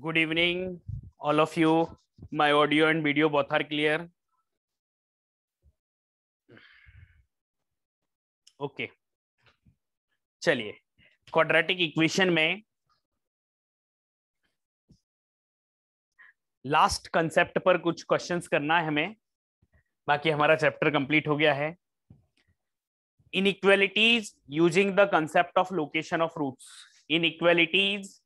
good evening all of you my audio and video both are clear okay चलिए quadratic equation में last concept पर कुछ questions करना है हमें बाकी हमारा चैप्टर कंप्लीट हो गया है inequalities using the concept of location of roots inequalities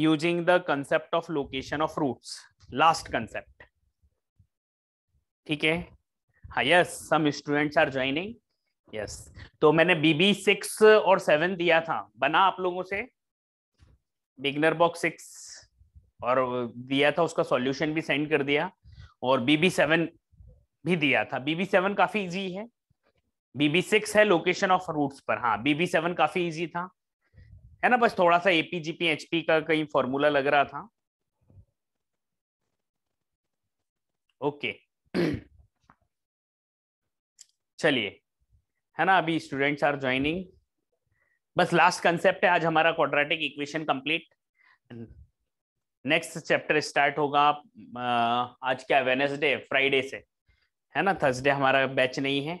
using the concept of location of roots last concept ठीक है हाँ yes some students are joining yes तो मैंने बीबी सिक्स और सेवन दिया था बना आप लोगों से बिगनर बॉक्स सिक्स और दिया था उसका सॉल्यूशन भी सेंड कर दिया और बीबी सेवन भी दिया था बीबी सेवन काफी इजी है बीबी सिक्स है लोकेशन ऑफ रूट्स पर हाँ बीबी सेवन काफी इजी था है ना बस थोड़ा सा एपी एपीजीपी एचपी का कहीं फॉर्मूला लग रहा था ओके okay. चलिए है ना अभी स्टूडेंट्स आर ज्वाइनिंग बस लास्ट कंसेप्ट है आज हमारा quadratic equation complete next chapter start होगा आज क्या वेनेसडे फ्राइडे से है ना थर्सडे हमारा बैच नहीं है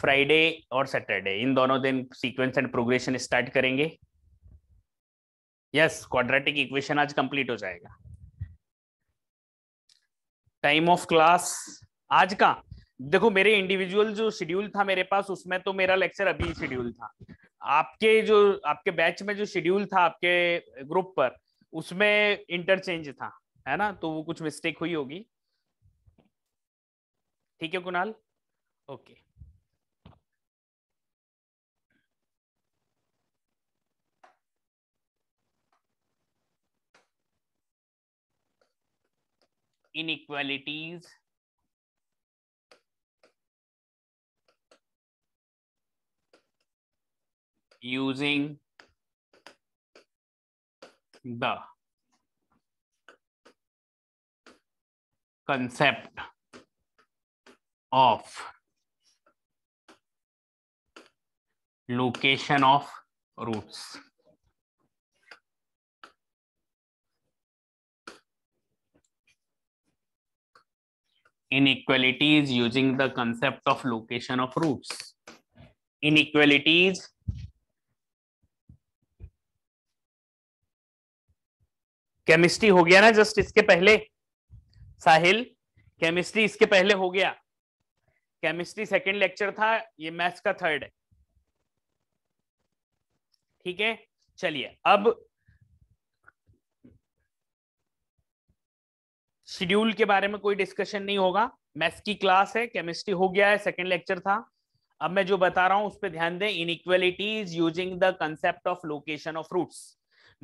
फ्राइडे और सैटरडे इन दोनों दिन सीक्वेंस एंड प्रोग्रेशन स्टार्ट करेंगे यस क्वाड्रेटिक इक्वेशन आज कंप्लीट हो जाएगा टाइम ऑफ क्लास आज का देखो मेरे इंडिविजुअल जो शेड्यूल था मेरे पास उसमें तो मेरा लेक्चर अभी शेड्यूल था आपके जो आपके बैच में जो शेड्यूल था आपके ग्रुप पर उसमें इंटरचेंज था है ना तो वो कुछ मिस्टेक हुई होगी ठीक है Kunal okay inequalities using the concept of location of roots. Inequalities using the concept of location of roots. Inequalities chemistry हो गया ना जस्ट इसके पहले साहिल केमिस्ट्री इसके पहले हो गया केमिस्ट्री सेकंड लेक्चर था ये मैथ्स का थर्ड है ठीक है चलिए अब शेड्यूल के बारे में कोई डिस्कशन नहीं होगा मैथ्स की क्लास है केमिस्ट्री हो गया है सेकंड लेक्चर था अब मैं जो बता रहा हूं उस पर ध्यान दें is using the concept of location of roots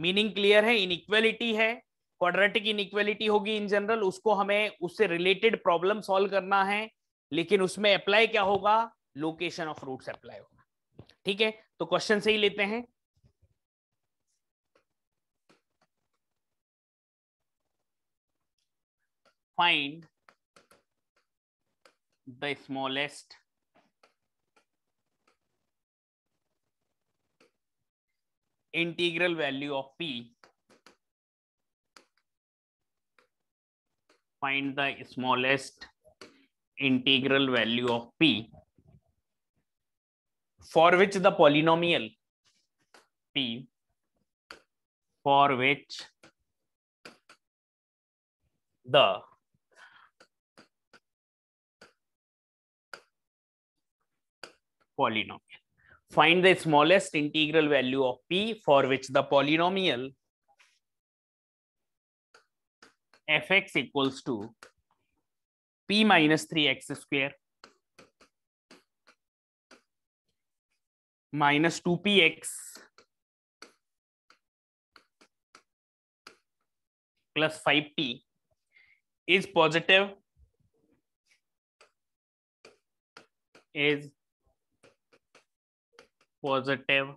meaning clear है इनइक्वेलिटी है क्वाड्रेटिक इनइक्वेलिटी होगी इन जनरल उसको हमें उससे रिलेटेड प्रॉब्लम सॉल्व करना है लेकिन उसमें अप्लाई क्या होगा लोकेशन ऑफ रूट्स अप्लाई होगा ठीक है तो क्वेश्चन से ही लेते हैं find the smallest integral value of p find the smallest integral value of p for which the polynomial p for which the polynomial Find the smallest integral value of p for which the polynomial fx equals to p minus 3x square minus 2px plus 5p is positive is positive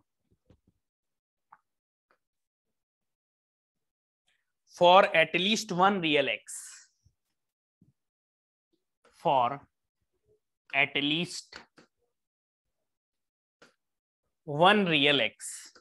for at least one real x for at least one real x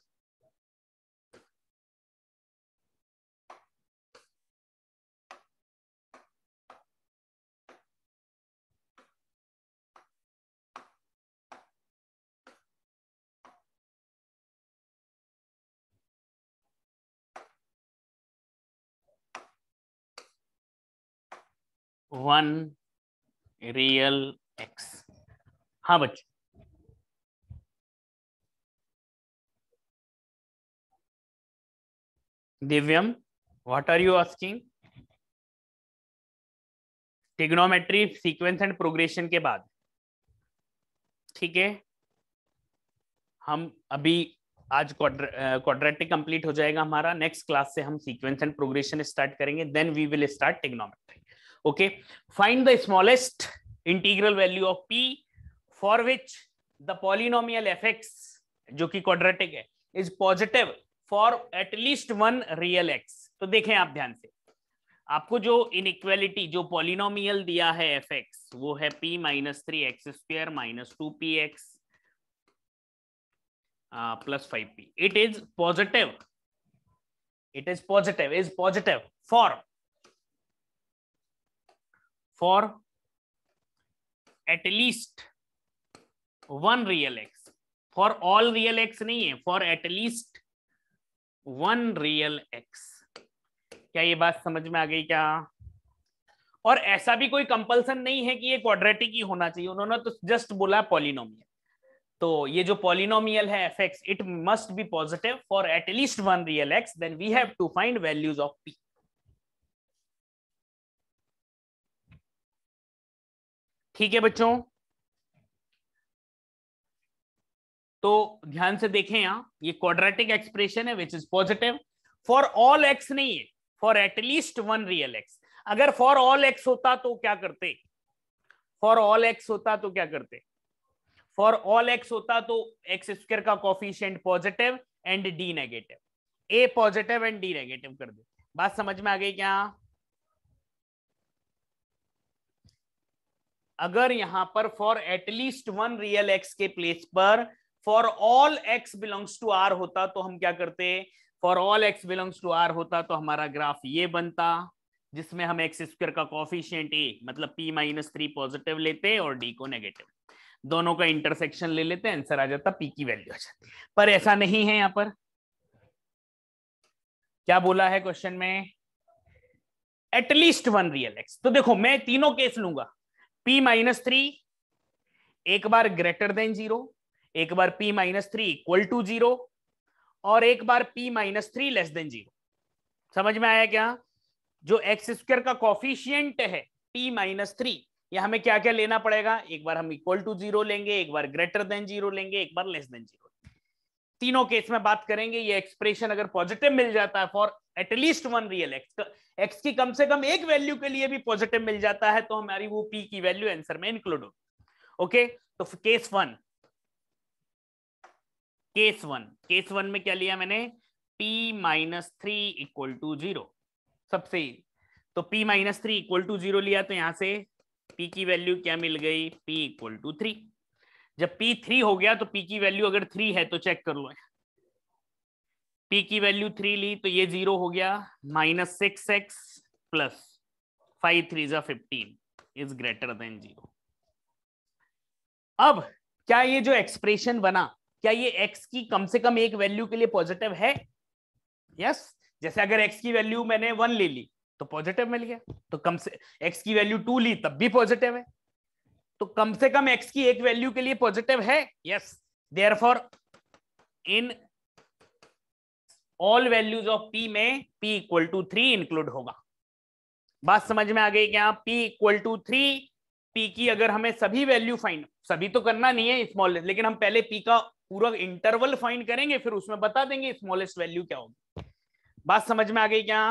one real x हाँ बच्चे Divyam what are you asking trigonometry sequence and progression के बाद ठीक है हम अभी आज quadratic complete हो जाएगा हमारा नेक्स्ट क्लास से हम सीक्वेंस एंड प्रोग्रेशन स्टार्ट करेंगे then we will start trigonometry okay find the smallest integral value of p for which the polynomial fx जो कि क्वाड्रेटिक है is positive for at least one real x तो देखें आप ध्यान से आपको जो इन जो पॉलिनोमियल दिया है एफ वो है p minus three x square minus two P x plus five p it is positive it is positive is positive for for at least one real x for all real x नहीं है for at least one real x क्या ये बात समझ में आ गई क्या और ऐसा भी कोई कंपल्सन नहीं है कि ये क्वाड्रेटिक ही होना चाहिए उन्होंने तो जस्ट बोला पॉलिनोमियल तो ये जो पॉलिनोमियल है F x it must be positive for at least one real x then we have to find values of p ठीक है बच्चों तो ध्यान से देखें यहां ये क्वाड्रेटिक एक्सप्रेशन है which is positive for all x नहीं है for at least one real x अगर फॉर ऑल एक्स होता तो क्या करते फॉर ऑल एक्स होता तो क्या करते फॉर ऑल एक्स होता तो एक्स स्क्र का coefficient positive and D negative a positive and D negative कर दे बात समझ में आ गई क्या अगर यहां पर for at least one real x के प्लेस पर for all x belongs to R होता तो हम क्या करते for all x belongs to R होता तो हमारा ग्राफ ये बनता जिसमें हम एक्स स्क्र का कॉफिशियंट ए मतलब पी माइनस थ्री पॉजिटिव लेते और डी को नेगेटिव दोनों का इंटरसेक्शन ले लेते आंसर आ जाता पी की वैल्यू आ जाती पर ऐसा नहीं है यहां पर क्या बोला है क्वेश्चन में एटलीस्ट वन रियल एक्स तो देखो मैं तीनों केस लूंगा p माइनस थ्री एक बार ग्रेटर देन जीरो एक बार p minus three equal to zero और एक बार p minus three less than zero समझ में आया क्या जो एक्स स्क्र का कॉफिशियंट है p माइनस थ्री यह हमें क्या क्या लेना पड़ेगा एक बार हम इक्वल टू जीरो लेंगे एक बार ग्रेटर देन जीरो लेंगे एक बार लेस देन जीरो तीनों केस में बात करेंगे ये एक्सप्रेशन अगर पॉजिटिव मिल जाता है for at least one real x x की कम से कम एक वैल्यू के लिए भी पॉजिटिव मिल जाता है तो हमारी वो पी की वैल्यू आंसर में इंक्लूड होगी ओके तो case one case one case one में क्या लिया मैंने p minus three equal to zero सबसे तो p minus three equal to zero लिया तो यहां से पी की वैल्यू क्या मिल गई पी इक्वल टू थ्री जब पी थ्री हो गया तो पी की वैल्यू अगर थ्री है तो चेक कर लो पी की वैल्यू थ्री ली तो ये जीरो हो गया minus six x plus five three जो fifteen is greater than zero अब क्या ये जो एक्सप्रेशन बना क्या ये एक्स की कम से कम एक वैल्यू के लिए पॉजिटिव है यस yes. जैसे अगर एक्स की वैल्यू मैंने वन ले ली तो पॉजिटिव मिल गया तो कम से एक्स की वैल्यू टू ली तब भी पॉजिटिव है तो कम से कम एक्स की एक वैल्यू के लिए पॉजिटिव है yes there for in all values of p में p equal to three include होगा बात समझ में आ गई क्या यहाँ p equal to three p की अगर हमें सभी वैल्यू फाइंड सभी तो करना नहीं है स्मॉलेस्ट लेकिन हम पहले पी का पूरा इंटरवल फाइंड करेंगे फिर उसमें बता देंगे स्मॉलेस्ट वैल्यू क्या होगी बात समझ में आ गई क्या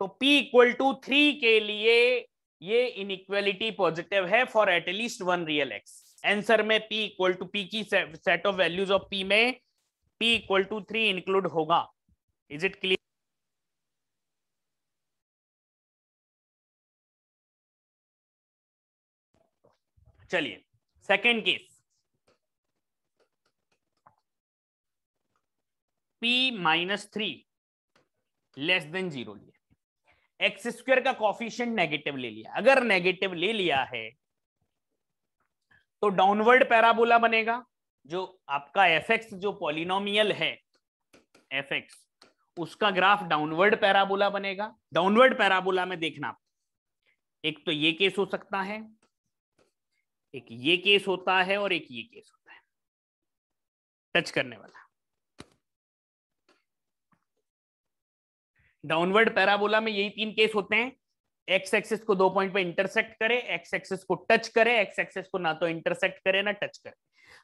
तो p इक्वल टू थ्री के लिए ये इनइक्वेलिटी पॉजिटिव है for at least one real x answer में p इक्वल टू p की set of values of p में p equal to three include होगा इज इट क्लियर चलिए second case p minus three less than zero लिए x square का coefficient negative ले लिया अगर नेगेटिव ले लिया है तो डाउनवर्ड पैराबोला बनेगा जो आपका एफ एक्स जो पॉलिनोमियल है एफ एक्स उसका ग्राफ डाउनवर्ड पैराबोला बनेगा डाउनवर्ड पैराबोला में देखना एक तो ये केस हो सकता है एक ये केस होता है और एक ये केस होता है टच करने वाला डाउनवर्ड पैराबोला में यही तीन केस होते हैं एक्स एक्सिस को दो पॉइंट पे इंटरसेक्ट करे एक्स एक्सिस को टच करे एक्स एक्सिस को ना तो इंटरसेक्ट करे ना टच करे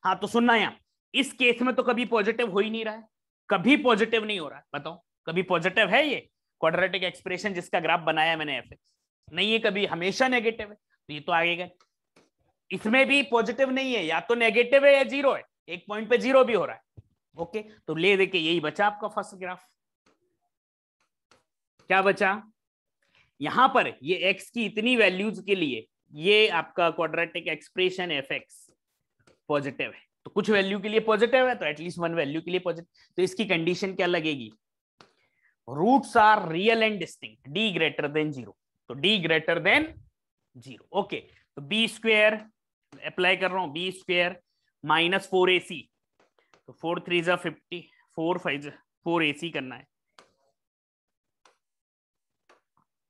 हाँ तो सुनना यहां इस केस में तो कभी पॉजिटिव हो ही नहीं रहा है कभी पॉजिटिव नहीं हो रहा है बताओ कभी पॉजिटिव है ये क्वाड्रेटिक एक्सप्रेशन जिसका ग्राफ बनाया मैंने एफ नहीं है कभी हमेशा नेगेटिव है तो ये तो आगे गए इसमें भी पॉजिटिव नहीं है या तो नेगेटिव है या जीरो है एक पॉइंट पे जीरो भी हो रहा है ओके तो ले दे यही बचा आपका फर्स्ट ग्राफ क्या बचा यहां पर ये x की इतनी वैल्यूज के लिए ये आपका quadratic expression F x positive है तो कुछ वैल्यू के लिए पॉजिटिव है तो एटलीस्ट वन वैल्यू के लिए पॉजिटिव तो इसकी कंडीशन क्या लगेगी roots are real and distinct D greater than zero तो D greater than zero okay तो बी स्क्वेयर अप्लाई कर रहा हूं बी स्क्वेयर माइनस फोर ए सी तो फोर थ्री जो फिफ्टी फोर फाइव फोर ए सी करना है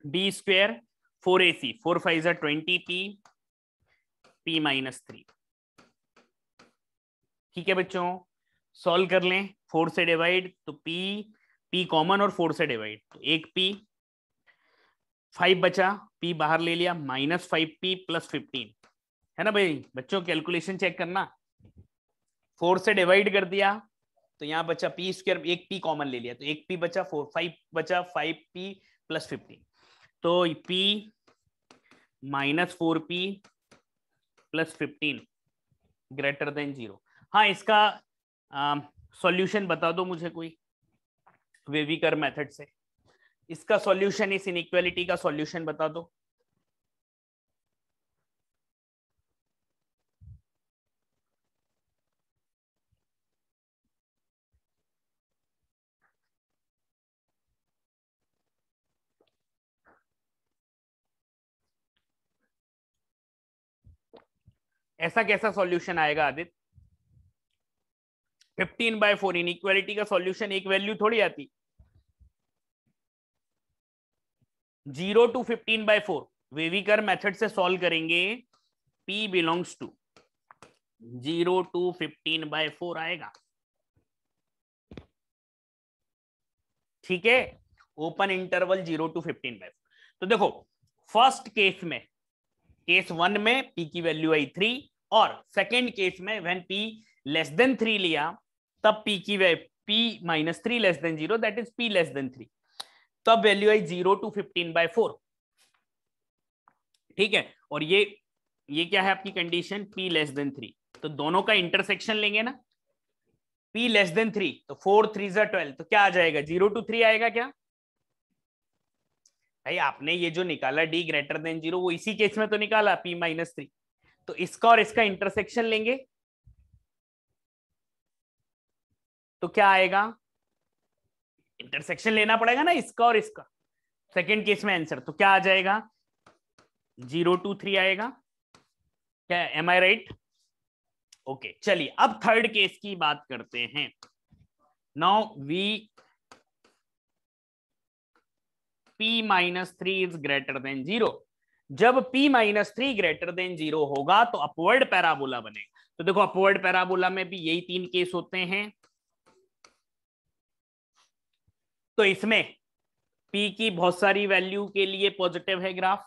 b square 4ac 4 5 is p p minus 3 ठीक है बच्चों सॉल्व कर लें फोर से डिवाइड तो p p कॉमन और फोर से डिवाइड तो एक p फाइव बचा p बाहर ले लिया minus five p plus fifteen है ना भाई बच्चों कैलकुलेशन चेक करना फोर से डिवाइड कर दिया तो यहां बचा पी स्क्र एक पी कॉमन ले लिया तो एक पी बचा फोर फाइव बचा फाइव पी प्लस फिफ्टीन तो p minus four p plus fifteen greater than zero हाँ इसका सॉल्यूशन बता दो मुझे कोई वेविकर मेथड से इसका सॉल्यूशन इस इनक्वालिटी का सॉल्यूशन बता दो ऐसा कैसा सॉल्यूशन आएगा Aditya fifteen by four inequality का सॉल्यूशन एक वैल्यू थोड़ी आती zero to fifteen by four wavy curve method से सॉल्व करेंगे p belongs to zero to fifteen by four आएगा ठीक है open interval zero to fifteen by four तो देखो फर्स्ट केस में केस वन में पी की वैल्यू आई थ्री और सेकेंड केस में when p less than three लिया तब पी की value p minus three less than zero that is p less than three तब वैल्यू आई zero to fifteen by four ठीक है और ये ये क्या है आपकी condition p less than three तो दोनों का इंटरसेक्शन लेंगे ना पी लेस देन थ्री तो फोर थ्री जो ट्वेल्व तो क्या आ जाएगा जीरो टू थ्री आएगा क्या भाई आपने ये जो निकाला डी ग्रेटर देन जीरो वो इसी केस में तो निकाला पी माइनस थ्री तो इसका और इसका इंटरसेक्शन लेंगे तो क्या आएगा इंटरसेक्शन लेना पड़ेगा ना इसका और इसका सेकेंड केस में आंसर तो क्या आ जाएगा जीरो टू थ्री आएगा क्या एम आई राइट ओके चलिए अब थर्ड केस की बात करते हैं now we p minus three is greater than zero जब p minus three greater than zero होगा तो अपवर्ड पैराबोला बनेगा तो देखो अपवर्ड पैराबोला में भी यही तीन केस होते हैं तो इसमें p की बहुत सारी वैल्यू के लिए पॉजिटिव है ग्राफ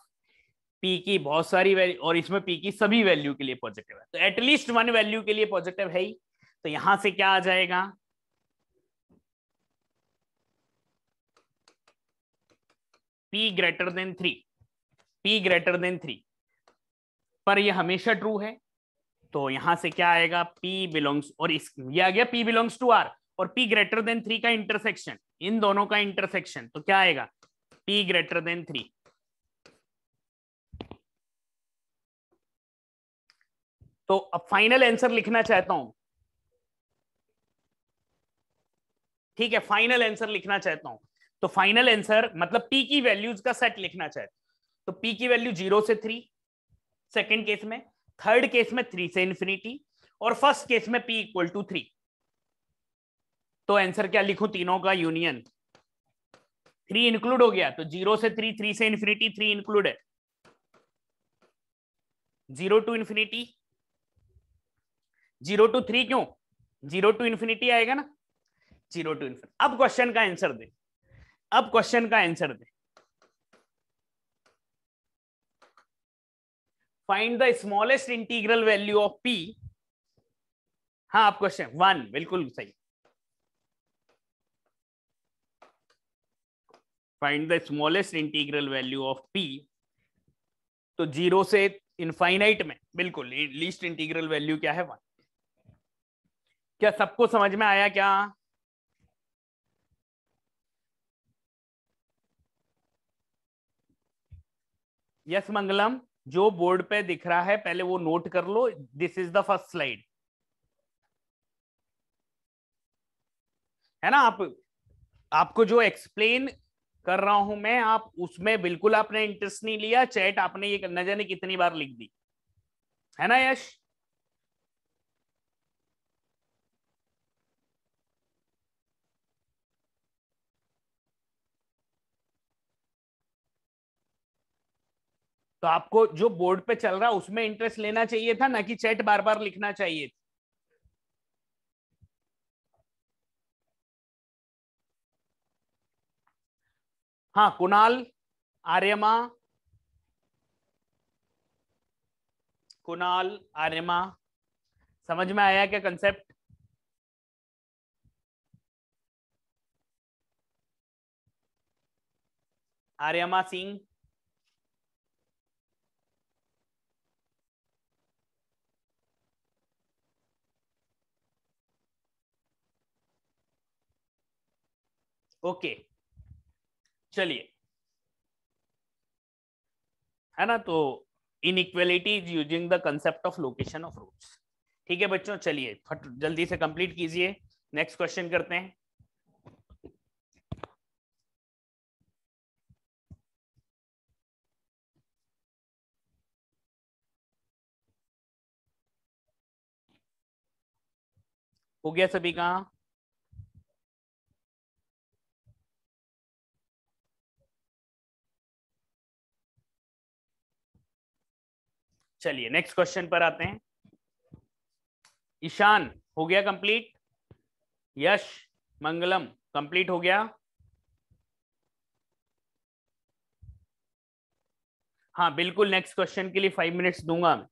p की बहुत सारी वैल्यू और इसमें p की सभी वैल्यू के लिए पॉजिटिव है तो एटलीस्ट वन वैल्यू के लिए पॉजिटिव है ही तो यहां से क्या आ जाएगा p greater than three p greater than three पर यह हमेशा ट्रू है तो यहां से क्या आएगा p बिलोंग्स और इस ये आ गया p बिलोंग्स टू r और p ग्रेटर देन थ्री का इंटरसेक्शन इन दोनों का इंटरसेक्शन तो क्या आएगा p ग्रेटर देन थ्री तो अब फाइनल आंसर लिखना चाहता हूं ठीक है फाइनल आंसर लिखना चाहता हूं तो फाइनल आंसर मतलब पी की वैल्यूज का सेट लिखना चाहता हूं तो पी की वैल्यू जीरो से थ्री सेकेंड केस में थर्ड केस में थ्री से इंफिनिटी और फर्स्ट केस में पी इक्वल टू थ्री तो आंसर क्या लिखूं तीनों का यूनियन थ्री इंक्लूड हो गया तो जीरो से थ्री थ्री से इंफिनिटी थ्री इंक्लूड है zero to infinity zero to three क्यों जीरो टू इंफिनिटी आएगा ना जीरो टू इंफिनिटी अब क्वेश्चन का आंसर दे अब क्वेश्चन का आंसर दे find the smallest integral value of p हाँ आप क्वेश्चन वन बिल्कुल सही find the smallest integral value of P तो जीरो से इनफाइनाइट में बिल्कुल लीस्ट इंटीग्रल वैल्यू क्या है वन क्या सबको समझ में आया क्या यस मंगलम जो बोर्ड पे दिख रहा है पहले वो नोट कर लो this is the first slide है ना आप आपको जो एक्सप्लेन कर रहा हूं मैं आप उसमें बिल्कुल आपने इंटरेस्ट नहीं लिया चैट आपने ये नजर ने कितनी बार लिख दी है ना यश तो आपको जो बोर्ड पे चल रहा उसमें इंटरेस्ट लेना चाहिए था ना कि चैट बार बार लिखना चाहिए था हाँ कुणाल आर्यमा कुणाल आर्यमा समझ में आया क्या कंसेप्ट आर्यमा सिंह ओके चलिए है ना तो inequality is using the concept of location of roots ठीक है बच्चों चलिए फट जल्दी से कंप्लीट कीजिए नेक्स्ट क्वेश्चन करते हैं हो गया सभी का चलिए नेक्स्ट क्वेश्चन पर आते हैं ईशान हो गया कंप्लीट यश मंगलम कंप्लीट हो गया हाँ बिल्कुल नेक्स्ट क्वेश्चन के लिए फाइव मिनट्स दूंगा मैं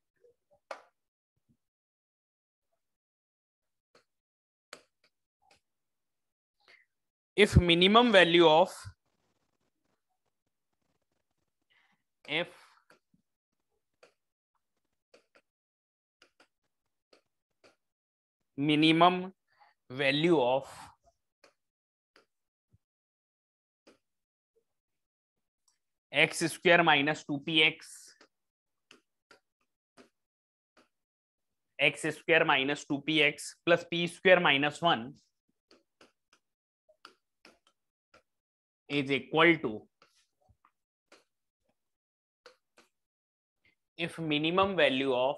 if minimum value of f minimum value of x square minus 2px x square minus 2px plus p square minus 1 is equal to if minimum value of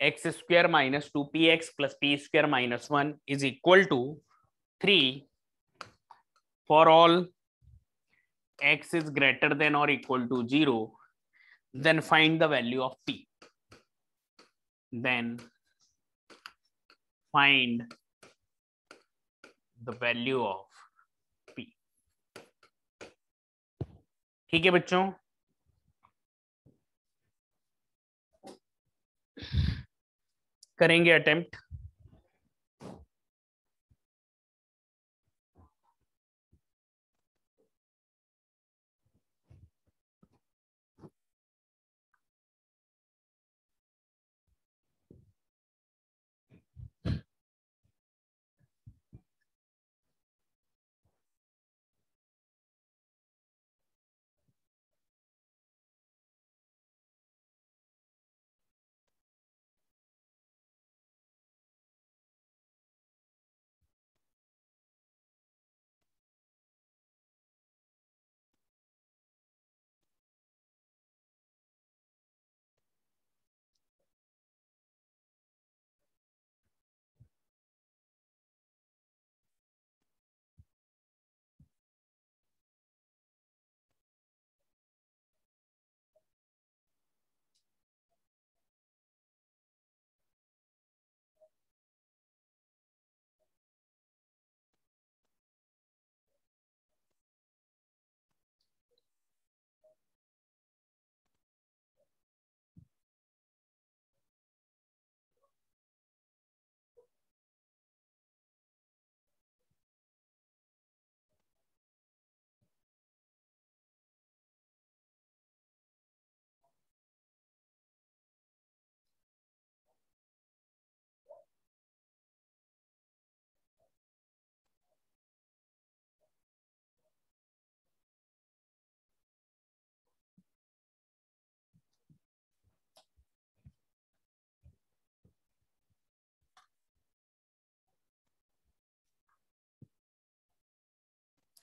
x square minus 2px plus p square minus 1 is equal to 3 for all x is greater than or equal to 0, then find the value of p. Then find the value of p. ठीक है बच्चों करेंगे attempt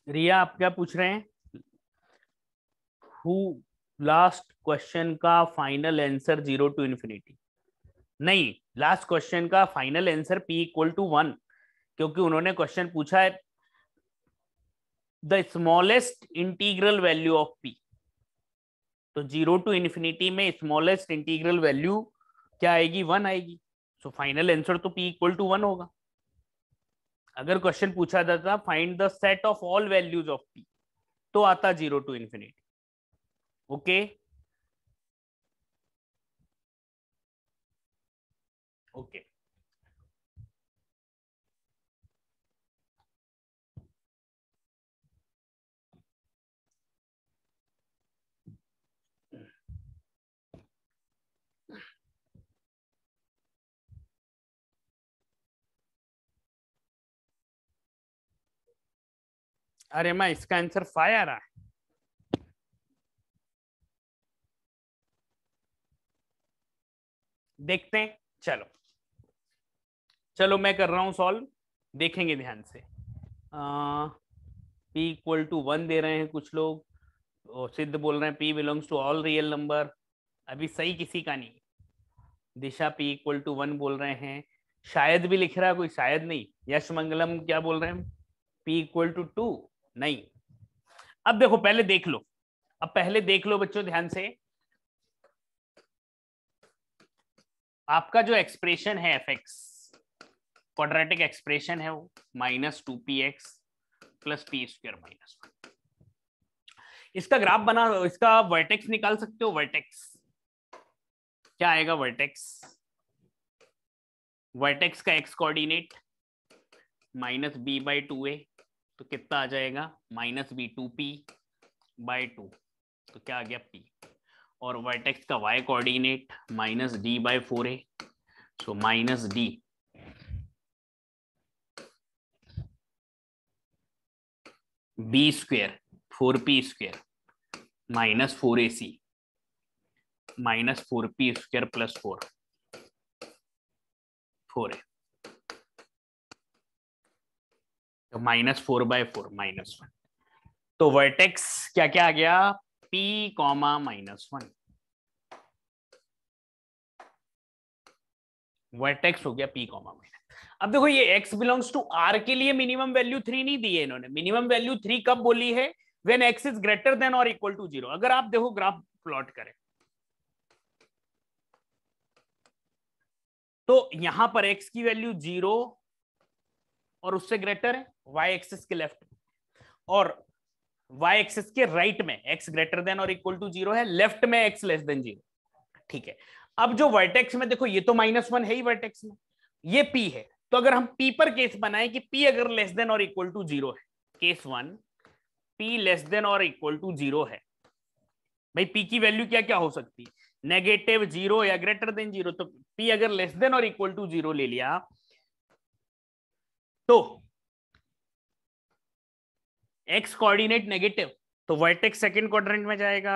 रिया आप क्या पूछ रहे हैं हु लास्ट क्वेश्चन का final answer zero to infinity नहीं लास्ट क्वेश्चन का final answer P equal to one क्योंकि उन्होंने क्वेश्चन पूछा है the smallest integral value of P तो जीरो टू इन्फिनिटी में स्मॉलेस्ट इंटीग्रल वैल्यू क्या आएगी वन आएगी सो फाइनल आंसर तो पी इक्वल टू वन होगा अगर क्वेश्चन पूछा जाता find the set of all values of P तो आता zero to infinity okay okay अरे माँ इसका आंसर फाइव आ रहा है देखते हैं चलो चलो मैं कर रहा हूं सॉल्व देखेंगे ध्यान से पी इक्वल टू वन दे रहे हैं कुछ लोग सिद्ध बोल रहे हैं P belongs to all real number अभी सही किसी का नहीं Disha P equal to one बोल रहे हैं शायद भी लिख रहा है कोई शायद नहीं यश मंगलम क्या बोल रहे हैं पी इक्वल टू टू नहीं अब देखो पहले देख लो अब पहले देख लो बच्चों ध्यान से आपका जो एक्सप्रेशन है एफ एक्स क्वाड्रेटिक एक्सप्रेशन है वो minus two P x plus P square minus इसका ग्राफ बना इसका वर्टेक्स निकाल सकते हो वर्टेक्स क्या आएगा वर्टेक्स वर्टेक्स का x coordinate minus B by two A तो कितना आ जाएगा minus B two P by two तो क्या आ गया पी और वर्टेक्स का y coordinate minus D by four A so तो minus D B square four P square minus four A C minus four P square plus four four A तो minus four by four minus one तो vertex क्या क्या आ गया P comma minus one vertex हो गया P comma minus अब देखो ये x बिलोंग्स टू r के लिए मिनिमम वैल्यू थ्री नहीं दी है इन्होंने मिनिमम वैल्यू थ्री कब बोली है when x is greater than और इक्वल टू जीरो अगर आप देखो ग्राफ प्लॉट करें तो यहां पर x की वैल्यू जीरो और उससे ग्रेटर है वाई एक्सिस के लेफ्ट और वाई एक्सिस के राइट में एक्स ग्रेटर देन और इक्वल टू जीरो है लेफ्ट में एक्स लेस देन जीरो ठीक है अब जो वर्टेक्स में देखो ये तो माइनस वन है ही वर्टेक्स में ये पी है तो अगर हम पी पर केस बनाए कि पी अगर लेस देन और इक्वल टू जीरो है case one P less than और इक्वल टू जीरो है भाई पी की वैल्यू क्या क्या हो सकती है नेगेटिव जीरो या ग्रेटर देन जीरो तो पी अगर लेस देन और इक्वल टू जीरो ले लिया तो एक्स कोऑर्डिनेट नेगेटिव तो वर्टेक्स सेकंड क्वाड्रेंट में जाएगा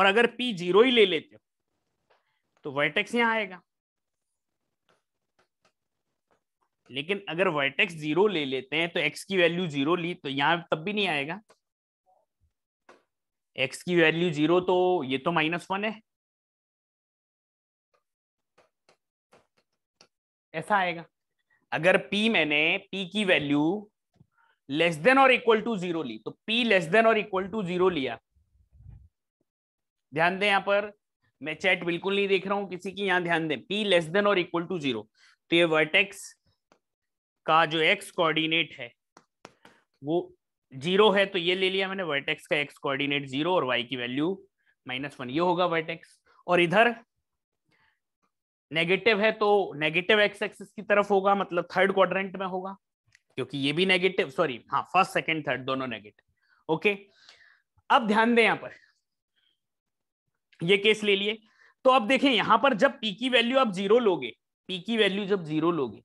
और अगर पी जीरो ही ले लेते हो तो वर्टेक्स यहां आएगा लेकिन अगर वर्टेक्स जीरो ले लेते हैं तो एक्स की वैल्यू जीरो ली तो यहां तब भी नहीं आएगा एक्स की वैल्यू जीरो तो ये तो माइनस वन है ऐसा आएगा अगर P मैंने P की वैल्यू लेस देन और इक्वल टू जीरो ली तो P लेस देन और इक्वल टू जीरो लिया ध्यान दें यहां पर मैं चैट बिल्कुल नहीं देख रहा हूं किसी की यहां ध्यान दें P लेस देन और इक्वल टू जीरो तो ये वर्टेक्स का जो एक्स कोऑर्डिनेट है वो जीरो है तो ये ले लिया मैंने वर्टेक्स का एक्स कोऑर्डिनेट जीरो और वाई की वैल्यू माइनस वन ये होगा वर्टेक्स और इधर नेगेटिव है तो नेगेटिव एक्स एक्सिस की तरफ होगा मतलब थर्ड क्वाड्रेंट में होगा क्योंकि ये भी नेगेटिव सॉरी हाँ फर्स्ट सेकंड थर्ड दोनों नेगेटिव ओके अब ध्यान दें यहां पर ये केस ले लिए तो अब देखें यहां पर जब पी की वैल्यू आप जीरो लोगे पी की वैल्यू जब जीरो लोगे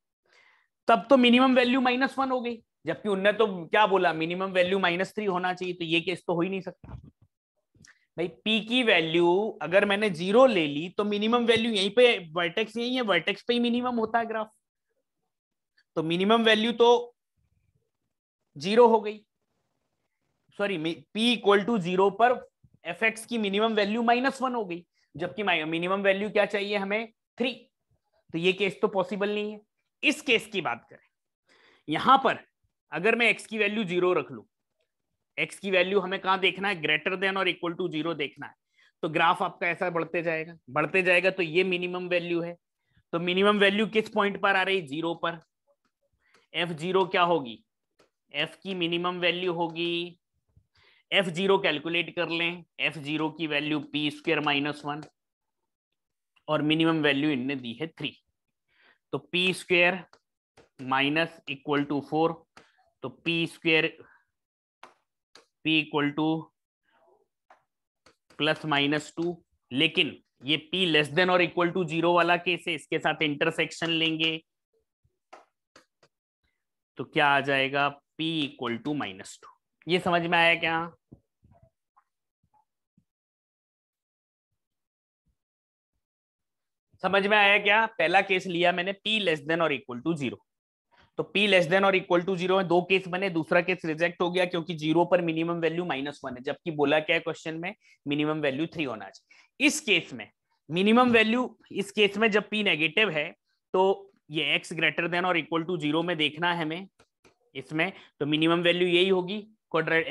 तब तो मिनिमम वैल्यू माइनस वन हो गई जबकि उनने तो क्या बोला मिनिमम वैल्यू माइनस थ्री होना चाहिए तो ये केस तो हो ही नहीं सकता भाई पी की वैल्यू अगर मैंने जीरो ले ली तो मिनिमम वैल्यू यहीं पे वर्टेक्स यही है वर्टेक्स पे ही मिनिमम होता है ग्राफ तो मिनिमम वैल्यू तो जीरो हो गई sorry P equal to zero पर एफ एक्स की मिनिमम वैल्यू माइनस वन हो गई जबकि मिनिमम वैल्यू क्या चाहिए हमें थ्री तो ये केस तो पॉसिबल नहीं है इस केस की बात करें यहां पर अगर मैं एक्स की वैल्यू जीरो रख लू एक्स की वैल्यू हमें कहाँ देखना है ग्रेटर देन और इक्वल टू जीरो देखना है तो ग्राफ आपका ऐसा बढ़ते जाएगा बढ़ते जाएगा तो ये मिनिमम वैल्यू है तो मिनिमम वैल्यू किस पॉइंट पर आ रही जीरो पर एफ जीरो क्या होगी एफ की मिनिमम वैल्यू होगी एफ जीरो कैलकुलेट कर लें एफ जीरो की value P square minus one और मिनिमम वैल्यू इनने दी है थ्री तो P square minus equal to four तो P square P equal to plus minus two लेकिन ये p लेस देन और इक्वल टू जीरो वाला केस है इसके साथ इंटरसेक्शन लेंगे तो क्या आ जाएगा p equal to minus two ये समझ में आया क्या समझ में आया क्या पहला केस लिया मैंने p लेस देन और इक्वल टू जीरो तो p लेस देन और इक्वल टू जीरो में दो केस बने दूसरा केस रिजेक्ट हो गया क्योंकि जीरो पर मिनिमम वैल्यू माइनस वन है जबकि बोला क्या है क्वेश्चन में मिनिमम वैल्यू थ्री होना चाहिए इस केस में मिनिमम वैल्यू इस केस में जब p नेगेटिव है तो ये x ग्रेटर देन और इक्वल टू जीरो में देखना है हमें इसमें तो मिनिमम वैल्यू यही होगी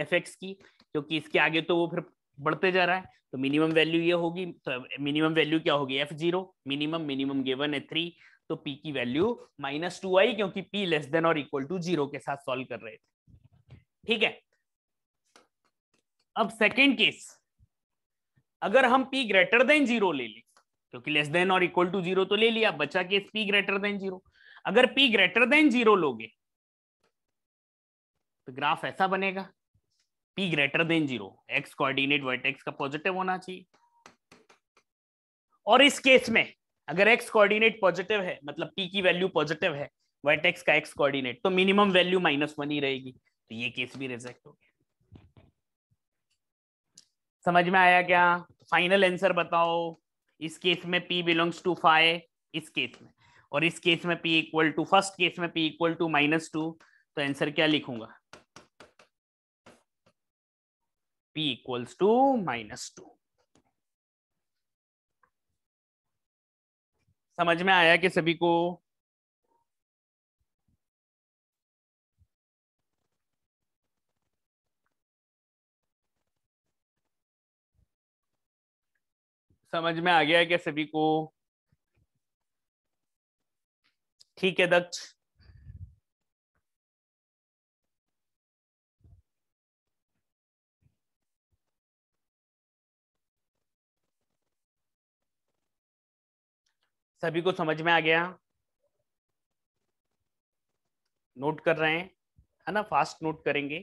एफ एक्स की क्योंकि इसके आगे तो वो फिर बढ़ते जा रहा है तो मिनिमम वैल्यू ये होगी तो मिनिमम वैल्यू क्या होगी F zero minimum minimum given है थ्री तो p की वैल्यू माइनस टू आई क्योंकि p लेस देन और इक्वल टू जीरो के साथ सॉल्व कर रहे थे ठीक है अब सेकेंड केस अगर हम p ग्रेटर देन जीरो ले ली क्योंकि लेस देन और इक्वल टू जीरो तो ले लिया बचा case p greater than zero अगर p ग्रेटर देन जीरो लोगे तो ग्राफ ऐसा बनेगा p greater than zero x coordinate vertex का पॉजिटिव होना चाहिए और इस केस में अगर एक्स कोऑर्डिनेट पॉजिटिव है मतलब पी की वैल्यू पॉजिटिव है वाइट एक्स का एक्स कोऑर्डिनेट तो मिनिमम वैल्यू माइनस वन ही रहेगी तो ये केस भी रिजेक्ट हो गया समझ में आया क्या फाइनल आंसर बताओ इस केस में p बिलोंग्स टू फाइव इस केस में और इस केस में p equal to first case में p equal to minus two तो आंसर क्या लिखूंगा p equals to minus two समझ में आया कि सभी को समझ में आ गया है क्या सभी को ठीक है दक्ष सभी को समझ में आ गया नोट कर रहे हैं है ना फास्ट नोट करेंगे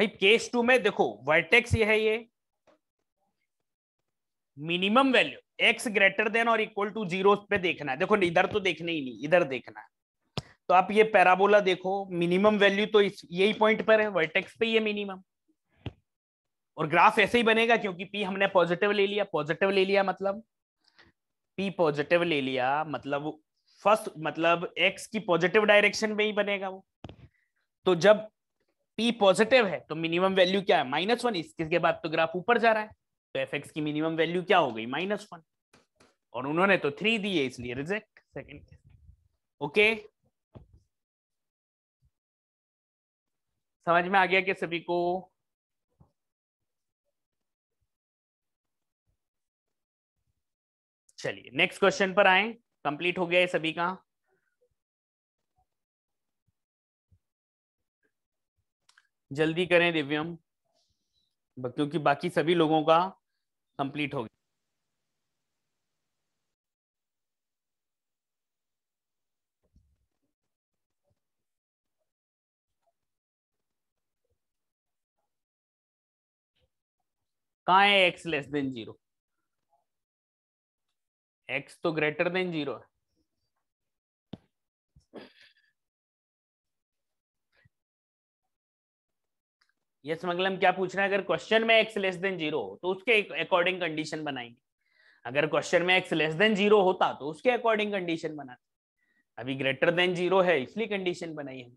भाई केस टू में देखो वर्टेक्स ये है ये minimum value x greater than और इक्वल टू जीरो पे देखना है देखो इधर तो देखना ही नहीं इधर देखना है तो आप ये पैराबोला देखो मिनिमम वैल्यू तो इस यही पॉइंट पर है वर्टेक्स पे ये मिनिमम और ग्राफ ऐसे ही बनेगा क्योंकि पी हमने पॉजिटिव ले लिया पॉजिटिव ले लिया मतलब पी पॉजिटिव ले लिया मतलब फर्स्ट मतलब एक्स की पॉजिटिव डायरेक्शन में ही बनेगा वो तो जब पी पॉजिटिव है तो मिनिमम वैल्यू क्या है माइनस वन इसके बाद तो ग्राफ ऊपर जा रहा है तो एफ एक्स की मिनिमम वैल्यू क्या हो गई माइनस वन और उन्होंने तो थ्री दी है इसलिए रिजेक्ट सेकेंड ओके समझ में आ गया कि सभी को चलिए नेक्स्ट क्वेश्चन पर आए कंप्लीट हो गया है सभी का जल्दी करें दिव्यम क्योंकि बाकी सभी लोगों का कंप्लीट हो गया कहा है x less than zero x तो ग्रेटर देन जीरो है यस मंगलम क्या पूछ रहे हैं अगर क्वेश्चन में एक्स लेस देन जीरो तो उसके अकॉर्डिंग कंडीशन बनाएंगे अगर क्वेश्चन में एक्स लेस देन जीरो होता तो उसके अकॉर्डिंग कंडीशन बनाते अभी ग्रेटर देन जीरो है इसलिए कंडीशन बनाई है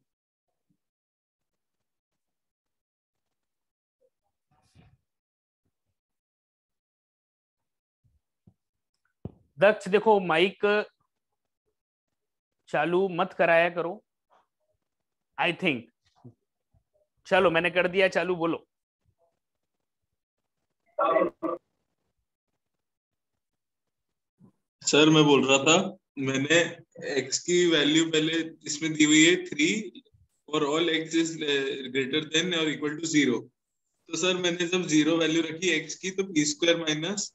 दक्ष देखो माइक चालू मत कराया करो आई थिंक चलो मैंने कर दिया चालू बोलो सर मैं बोल रहा था मैंने x की वैल्यू पहले इसमें दी हुई है थ्री और all x is greater than और इक्वल टू जीरो तो सर मैंने जब जीरो वैल्यू रखी x की तो P square minus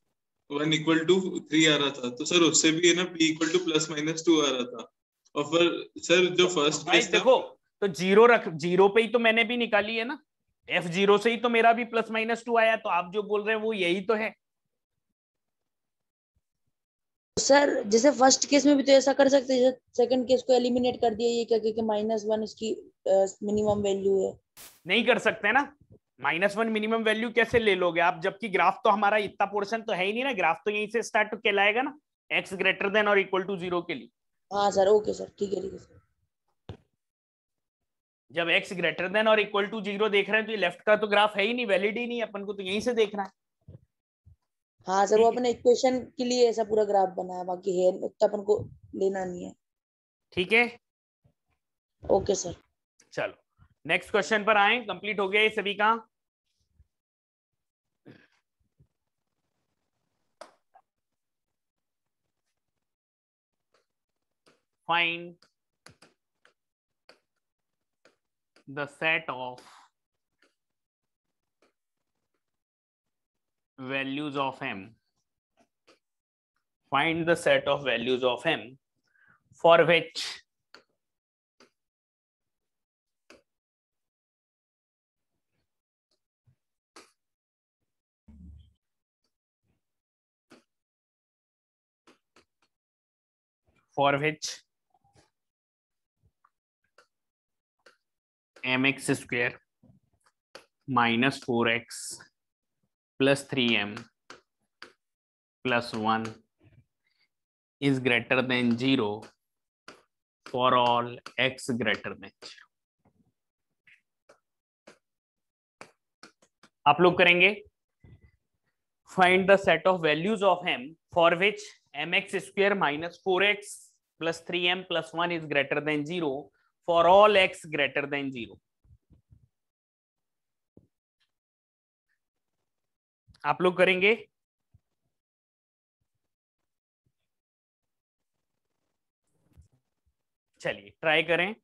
one equal to three आ रहा था तो सर उससे भी है ना p equal to plus minus two आ रहा था और फिर सर जो फर्स्ट तो देखो तो जीरो रख जीरो पे ही तो मैंने भी निकाली है ना एफ जीरो से ही तो मेरा भी प्लस माइनस टू आया तो आप जो बोल रहे हैं वो यही तो है सर जैसे फर्स्ट केस में भी तो ऐसा कर सकते हैं सेकंड केस को एलिमिनेट कर दिया ये क्या क्योंकि माइनस वन इसकी मिनिमम वैल्यू है नहीं कर सकते ना माइनस वन मिनिमम वैल्यू कैसे ले लोगे आप जबकि ग्राफ तो हमारा इतना पोर्शन तो है ही नहीं ना ग्राफ तो यहीं से स्टार्ट तो कहलाएगा ना एक्स ग्रेटर देन और इक्वल टू जीरो के लिए हाँ सर ओके सर ठीक है ठीक है जब x ग्रेटर देन और इक्वल टू जीरो देख रहे हैं तो ये लेफ्ट का तो ग्राफ है ही नहीं वैलिड ही नहीं अपन को तो यहीं से देखना है हाँ सर वो अपने इक्वेशन के लिए ऐसा पूरा ग्राफ बनाया बाकी है उतना अपन को लेना नहीं है ठीक है ओके सर चलो नेक्स्ट क्वेश्चन पर आए कंप्लीट हो गया ये सभी का find the set of values of m find the set of values of m for which for which M x square minus four x plus three M plus one is greater than zero for all x greater than zero आप लोग करेंगे find the set of values of M for which M x square minus four x plus three M plus one is greater than zero for all x greater than 0 आप लोग करेंगे चलिए try करें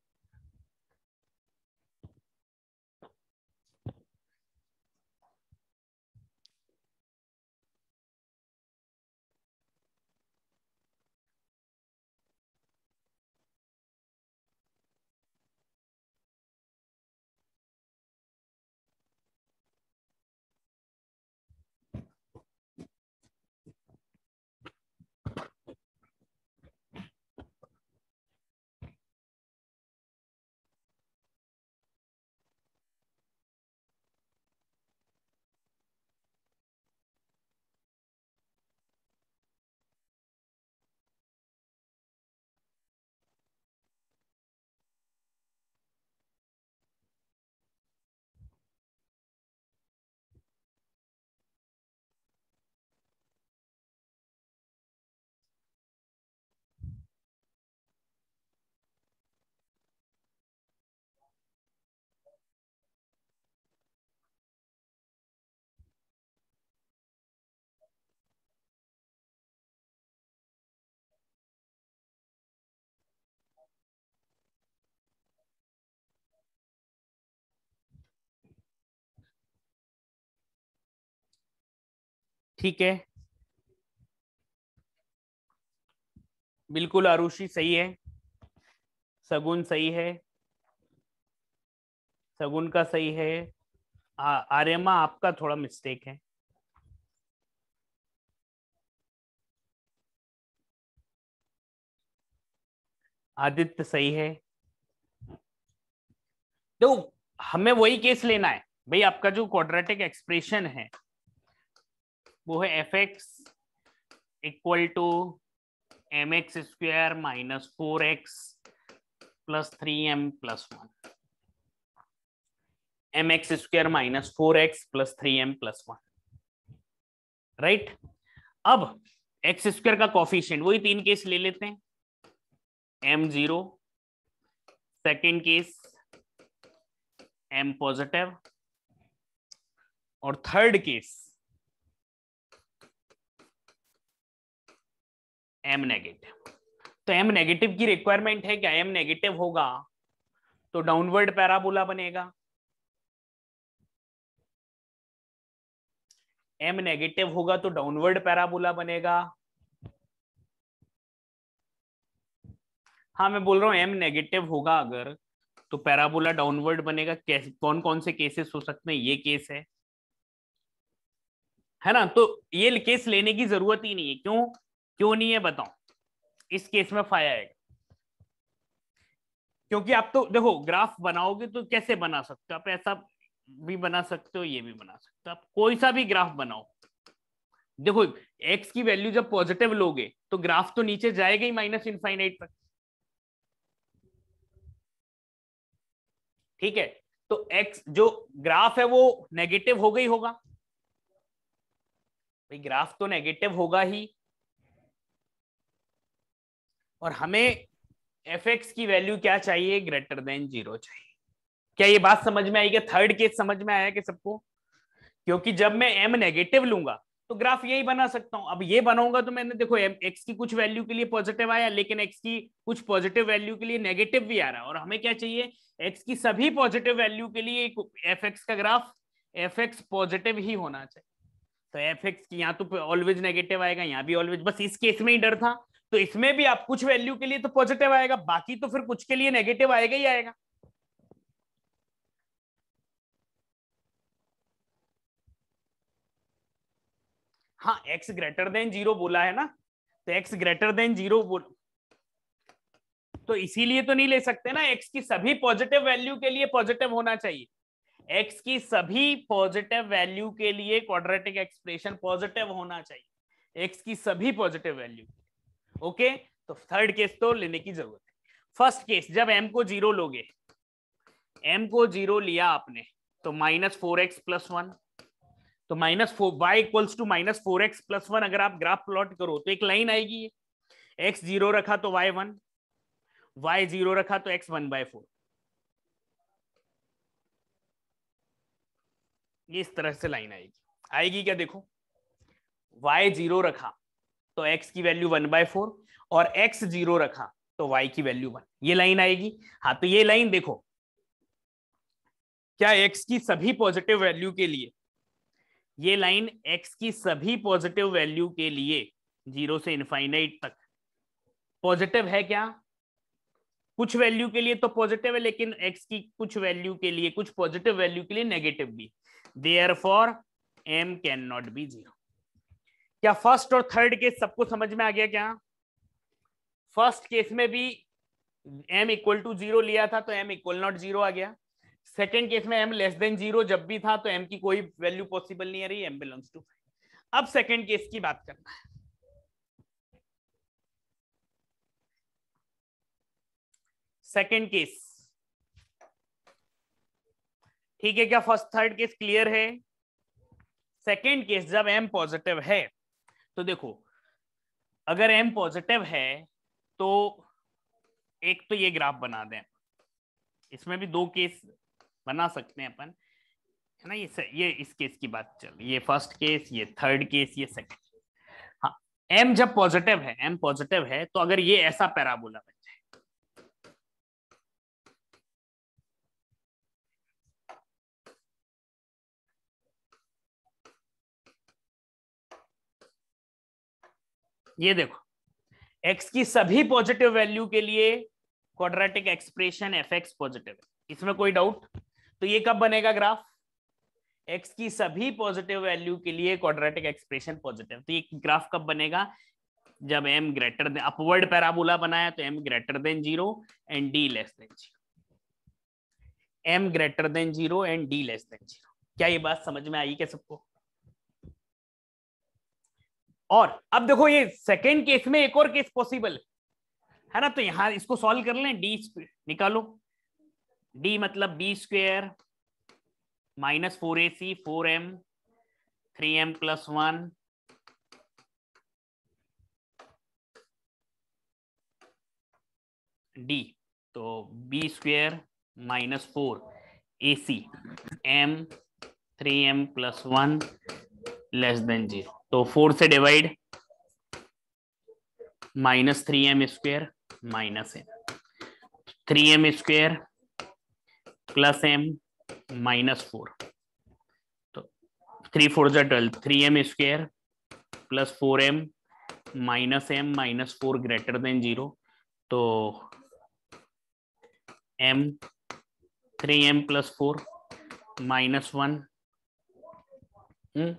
ठीक है बिल्कुल आरुषि सही है सगुन सही है सगुन का सही है आर्यमा आपका थोड़ा मिस्टेक है आदित्य सही है तो हमें वही केस लेना है भाई आपका जो क्वाड्रेटिक एक्सप्रेशन है वो है F x equal to M x square minus four x plus three M plus one M x square minus four x plus three M plus one right अब एक्स स्क्वेयर का coefficient वही तीन case ले लेते हैं M zero second case M positive और third case M negative तो M negative की रिक्वायरमेंट है क्या एम नेगेटिव होगा तो डाउनवर्ड पैराबोला बनेगा एम नेगेटिव होगा तो डाउनवर्ड पैराबोला बनेगा हाँ मैं बोल रहा हूं एम नेगेटिव होगा अगर तो पैराबोला डाउनवर्ड बनेगा कैसे कौन कौन से केसेस हो सकते हैं ये केस है है ना तो ये केस लेने की जरूरत ही नहीं है क्यों क्यों नहीं है बताओ इस केस में फाइव आएगा क्योंकि आप तो देखो ग्राफ बनाओगे तो कैसे बना सकते हो आप ऐसा भी बना सकते हो ये भी बना सकते हो आप कोई सा भी ग्राफ बनाओ देखो एक्स की वैल्यू जब पॉजिटिव लोगे तो ग्राफ तो नीचे जाएगा ही माइनस इनफाइनाइट तक ठीक है तो एक्स जो ग्राफ है वो नेगेटिव हो गई होगा भाई ग्राफ तो नेगेटिव होगा ही और हमें एफ एक्स की वैल्यू क्या चाहिए ग्रेटर देन जीरो चाहिए क्या ये बात समझ में आई क्या थर्ड केस समझ में आया कि सबको क्योंकि जब मैं एम नेगेटिव लूंगा तो ग्राफ यही बना सकता हूं अब ये बनाऊंगा तो मैंने देखो एम एक्स की कुछ वैल्यू के लिए पॉजिटिव आया लेकिन एक्स की कुछ पॉजिटिव वैल्यू के लिए नेगेटिव भी आ रहा है और हमें क्या चाहिए एक्स की सभी पॉजिटिव वैल्यू के लिए एफ एक्स का ग्राफ एफ एक्स पॉजिटिव ही होना चाहिए तो एफ एक्स की यहाँ तो ऑलवेज नेगेटिव आएगा यहाँ भी ऑलवेज बस इस केस में ही डर था तो इसमें भी आप कुछ वैल्यू के लिए तो पॉजिटिव आएगा बाकी तो फिर कुछ के लिए नेगेटिव आएगा ही आएगा हाँ एक्स ग्रेटर देन जीरो बोला है ना तो एक्स ग्रेटर देन जीरो बोल तो इसीलिए तो नहीं ले सकते ना एक्स की सभी पॉजिटिव वैल्यू के लिए पॉजिटिव होना चाहिए एक्स की सभी पॉजिटिव वैल्यू के लिए क्वाड्रेटिक एक्सप्रेशन पॉजिटिव होना चाहिए एक्स की सभी पॉजिटिव वैल्यू के ओके तो थर्ड केस तो लेने की जरूरत है फर्स्ट केस जब एम को जीरो लोगे एम को जीरो लिया आपने तो minus four x plus one तो minus four y equals to minus four x plus one अगर आप ग्राफ प्लॉट करो तो एक लाइन आएगी एक्स जीरो रखा तो वाई वन वाई जीरो रखा तो एक्स वन बाय फोर ये इस तरह से लाइन आएगी आएगी क्या देखो वाई जीरो रखा तो एक्स की वैल्यू वन बाय फोर और एक्स जीरो रखा तो वाई की वैल्यू वन ये लाइन आएगी हाँ तो ये लाइन देखो क्या एक्स की सभी पॉजिटिव वैल्यू के लिए ये लाइन एक्स की सभी पॉजिटिव वैल्यू के लिए जीरो से इनफाइनाइट तक पॉजिटिव है क्या कुछ वैल्यू के लिए तो पॉजिटिव है लेकिन एक्स की कुछ वैल्यू के लिए कुछ पॉजिटिव वैल्यू के लिए नेगेटिव भी therefore M cannot be zero क्या फर्स्ट और थर्ड केस सबको समझ में आ गया क्या फर्स्ट केस में भी m इक्वल टू जीरो लिया था तो m इक्वल नॉट जीरो आ गया सेकेंड केस में m लेस देन जीरो जब भी था तो m की कोई वैल्यू पॉसिबल नहीं आ रही m बिलोंग्स टू अब सेकेंड केस की बात करना है सेकेंड केस ठीक है क्या फर्स्ट थर्ड केस क्लियर है सेकेंड केस जब m पॉजिटिव है तो देखो अगर एम पॉजिटिव है तो एक तो ये ग्राफ बना दें इसमें भी दो केस बना सकते हैं अपन है ना ये स, ये इस केस की बात चल ये फर्स्ट केस ये थर्ड केस ये सेकंड हाँ एम जब पॉजिटिव है एम पॉजिटिव है तो अगर ये ऐसा पैराबोला ये देखो एक्स की सभी पॉजिटिव वैल्यू के लिए quadratic expression F x positive इसमें कोई डाउट तो ये कब बनेगा ग्राफ एक्स की सभी पॉजिटिव वैल्यू के लिए क्वाड्रेटिक एक्सप्रेशन पॉजिटिव तो ये ग्राफ कब बनेगा जब M greater than upward parabola बनाया तो M greater than zero and D less than zero M greater than zero and D less than zero क्या ये बात समझ में आई क्या सबको और अब देखो ये सेकेंड केस में एक और केस पॉसिबल है ना तो यहां इसको सॉल्व कर लें डी निकालो डी मतलब बी स्क्वेयर माइनस फोर ए C four M three M plus one D तो बी स्क्वेयर माइनस फोर ए C M three M plus one less than zero तो फोर से divide minus three M square minus M three M square plus M minus four तो three four जो twelve three M square plus four M minus M minus four greater than zero तो M three M plus four minus one hmm,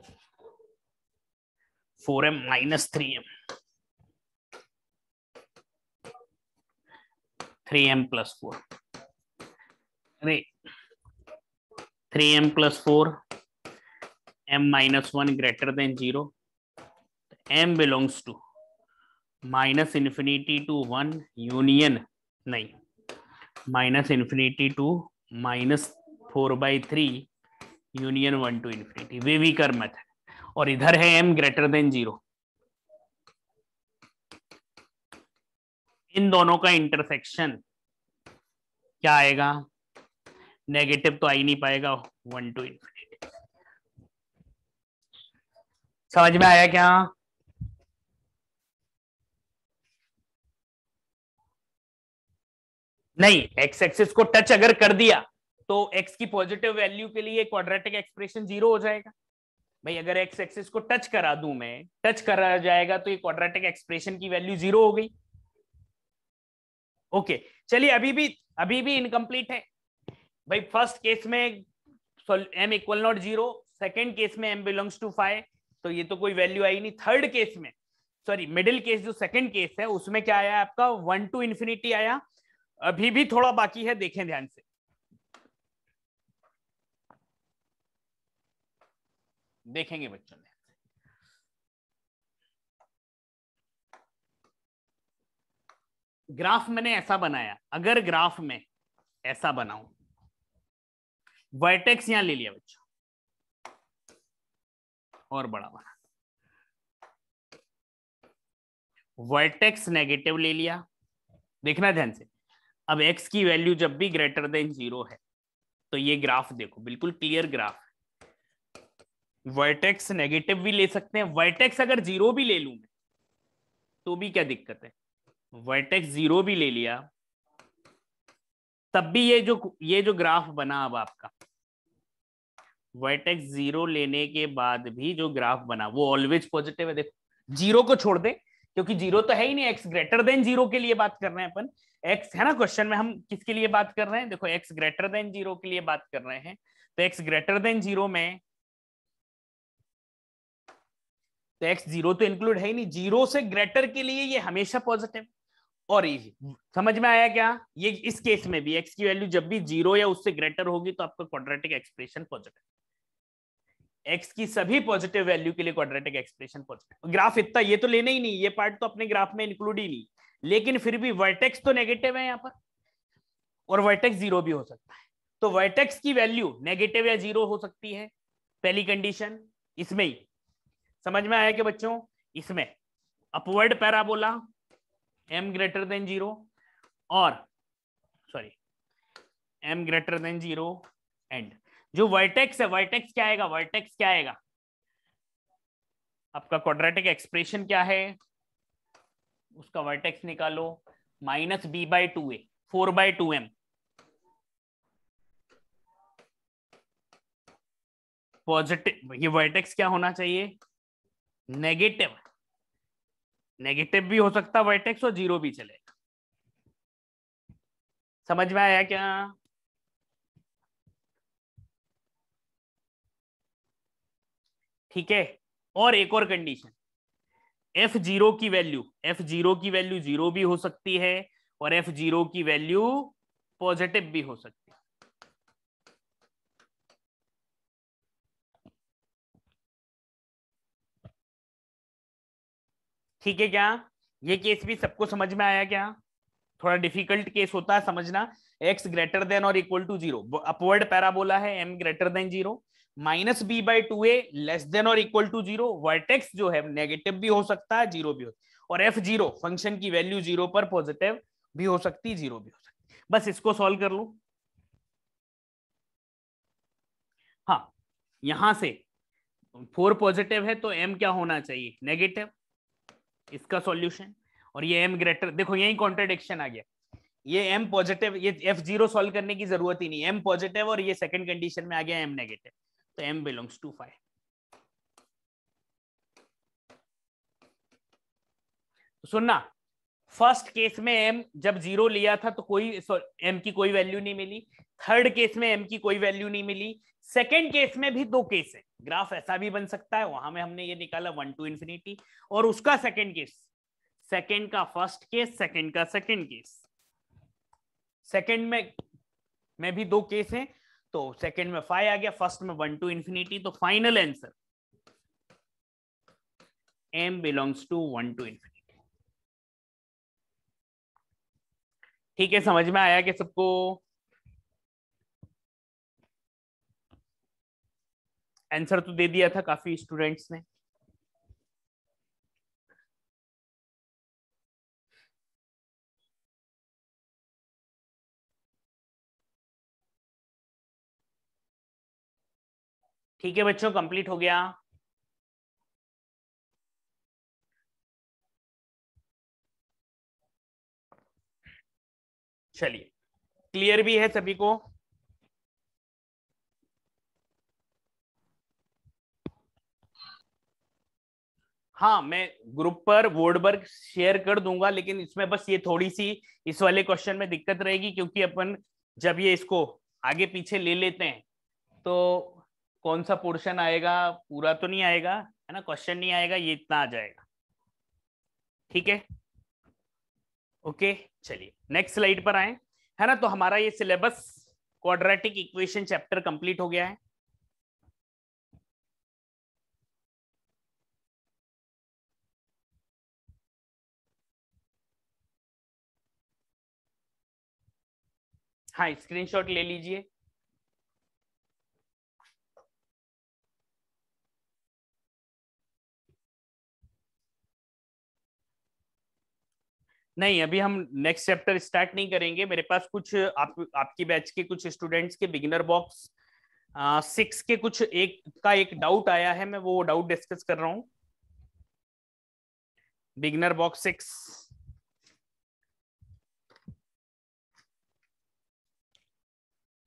four M minus three M three M plus four अरे three M plus four M minus one greater than zero M belongs to minus infinity to one union नहीं minus infinity to minus four by three union one to infinity wavy curve method और इधर है M greater than zero इन दोनों का intersection क्या आएगा negative तो आ ही नहीं पाएगा वन टू इंफिनिटी समझ में आया क्या नहीं एक्स एक्सिस को टच अगर कर दिया तो एक्स की पॉजिटिव वैल्यू के लिए क्वाड्रेटिक एक्सप्रेशन जीरो हो जाएगा भाई अगर एक्स एक्सिस को टच करा दू मैं टच करा जाएगा तो ये क्वाड्रेटिक एक्सप्रेशन की वैल्यू जीरो हो गई ओके चलिए अभी भी अभी भी इनकम्प्लीट है भाई फर्स्ट केस में M equal not zero second case में एम बिलोंग्स टू फाइव तो ये तो कोई वैल्यू आई नहीं थर्ड केस में सॉरी मिडिल केस जो सेकंड केस है उसमें क्या आया आपका वन टू इन्फिनिटी आया अभी भी थोड़ा बाकी है देखें ध्यान से देखेंगे बच्चों ने ग्राफ मैंने ऐसा बनाया अगर ग्राफ में ऐसा बनाऊं वर्टेक्स यहां ले लिया बच्चों और बड़ा बना वर्टेक्स नेगेटिव ले लिया देखना ध्यान से अब एक्स की वैल्यू जब भी ग्रेटर देन जीरो है तो ये ग्राफ देखो बिल्कुल क्लियर ग्राफ वर्टेक्स नेगेटिव भी ले सकते हैं वर्टेक्स अगर जीरो भी ले लू मैं तो भी क्या दिक्कत है वर्टेक्स जीरो भी ले लिया तब भी ये जो ये जो ग्राफ बना अब आपका वर्टेक्स जीरो लेने के बाद भी जो ग्राफ बना वो ऑलवेज पॉजिटिव है देखो जीरो को छोड़ दे क्योंकि जीरो तो है ही नहीं एक्स ग्रेटर देन जीरो के लिए बात कर रहे हैं अपन एक्स है ना क्वेश्चन में हम किसके लिए बात कर रहे हैं देखो एक्स ग्रेटर देन जीरो के लिए बात कर रहे हैं तो एक्स ग्रेटर देन जीरो में तो एक्स जीरो तो इंक्लूड है ही नहीं जीरो से ग्रेटर के लिए ये हमेशा पॉजिटिव और समझ में आया क्या ये इस केस में भी एक्स की वैल्यू जब भी जीरो या उससे ग्रेटर होगी तो आपका क्वाड्रेटिक एक्सप्रेशन पॉजिटिव एक्स की सभी पॉजिटिव वैल्यू के लिए क्वाड्रेटिक एक्सप्रेशन पॉजिटिव ग्राफ इतना ये तो लेना ही नहीं ये पार्ट तो अपने ग्राफ में इंक्लूड ही नहीं लेकिन फिर भी वर्टेक्स तो नेगेटिव है यहाँ पर और वर्टेक्स जीरो भी हो सकता है तो वर्टेक्स की वैल्यू नेगेटिव या जीरो हो सकती है पहली कंडीशन इसमें ही समझ में आया कि बच्चों इसमें upward parabola M greater than zero और sorry M greater than zero and जो वर्टेक्स है वर्टेक्स क्या आएगा वर्टेक्स क्या आएगा आपका क्वाड्रेटिक एक्सप्रेशन क्या है उसका वर्टेक्स निकालो minus B by two A four by two M positive ये वर्टेक्स क्या होना चाहिए नेगेटिव नेगेटिव भी हो सकता है वर्टेक्स और जीरो भी चलेगा समझ में आया क्या ठीक है और एक और कंडीशन एफ जीरो की वैल्यू एफ जीरो की वैल्यू जीरो भी हो सकती है और एफ जीरो की वैल्यू पॉजिटिव भी हो सकती है ठीक है क्या ये केस भी सबको समझ में आया क्या थोड़ा डिफिकल्ट केस होता है समझना x ग्रेटर देन और equal to zero upward parabola है m greater than zero minus B by two A less than और इक्वल टू जीरो वर्टेक्स जो है नेगेटिव भी हो सकता है जीरो भी हो और एफ जीरो फंक्शन की वैल्यू जीरो पर पॉजिटिव भी हो सकती है जीरो भी हो सकती बस इसको सॉल्व कर लो हाँ यहां से फोर पॉजिटिव है तो एम क्या होना चाहिए नेगेटिव इसका सॉल्यूशन और ये एम ग्रेटर देखो यही कॉन्ट्रेडिक्शन आ गया ये एम पॉजिटिव ये एफ जीरो सॉल्व करने की जरूरत ही नहीं एम पॉजिटिव और ये सेकंड कंडीशन में आ गया एम नेगेटिव तो एम बिलोंग्स टू फाइव सुनना फर्स्ट केस में एम जब जीरो लिया था तो कोई एम की कोई वैल्यू नहीं मिली थर्ड केस में एम की कोई वैल्यू नहीं मिली सेकेंड केस में भी दो केस है ग्राफ ऐसा भी बन सकता है वहां में हमने ये निकाला वन टू इंफिनिटी और उसका सेकेंड केस सेकेंड का फर्स्ट केस सेकेंड का सेकेंड केस सेकेंड में में भी दो केस हैं तो सेकेंड में फाइव आ गया फर्स्ट में वन टू इंफिनिटी तो final answer M belongs to one to infinity ठीक है समझ में आया कि सबको आंसर तो दे दिया था काफी स्टूडेंट्स ने ठीक है बच्चों कंप्लीट हो गया चलिए क्लियर भी है सभी को हाँ मैं ग्रुप पर बोर्ड पर शेयर कर दूंगा लेकिन इसमें बस ये थोड़ी सी इस वाले क्वेश्चन में दिक्कत रहेगी क्योंकि अपन जब ये इसको आगे पीछे ले लेते हैं तो कौन सा पोर्शन आएगा पूरा तो नहीं आएगा है ना क्वेश्चन नहीं आएगा ये इतना आ जाएगा ठीक है ओके चलिए नेक्स्ट स्लाइड पर आए है ना तो हमारा ये syllabus quadratic equation chapter complete हो गया है हाँ स्क्रीनशॉट ले लीजिए नहीं अभी हम नेक्स्ट चैप्टर स्टार्ट नहीं करेंगे मेरे पास कुछ आप आपकी बैच के कुछ स्टूडेंट्स के बिगिनर बॉक्स सिक्स के कुछ एक का एक डाउट आया है मैं वो डाउट डिस्कस कर रहा हूं beginner box six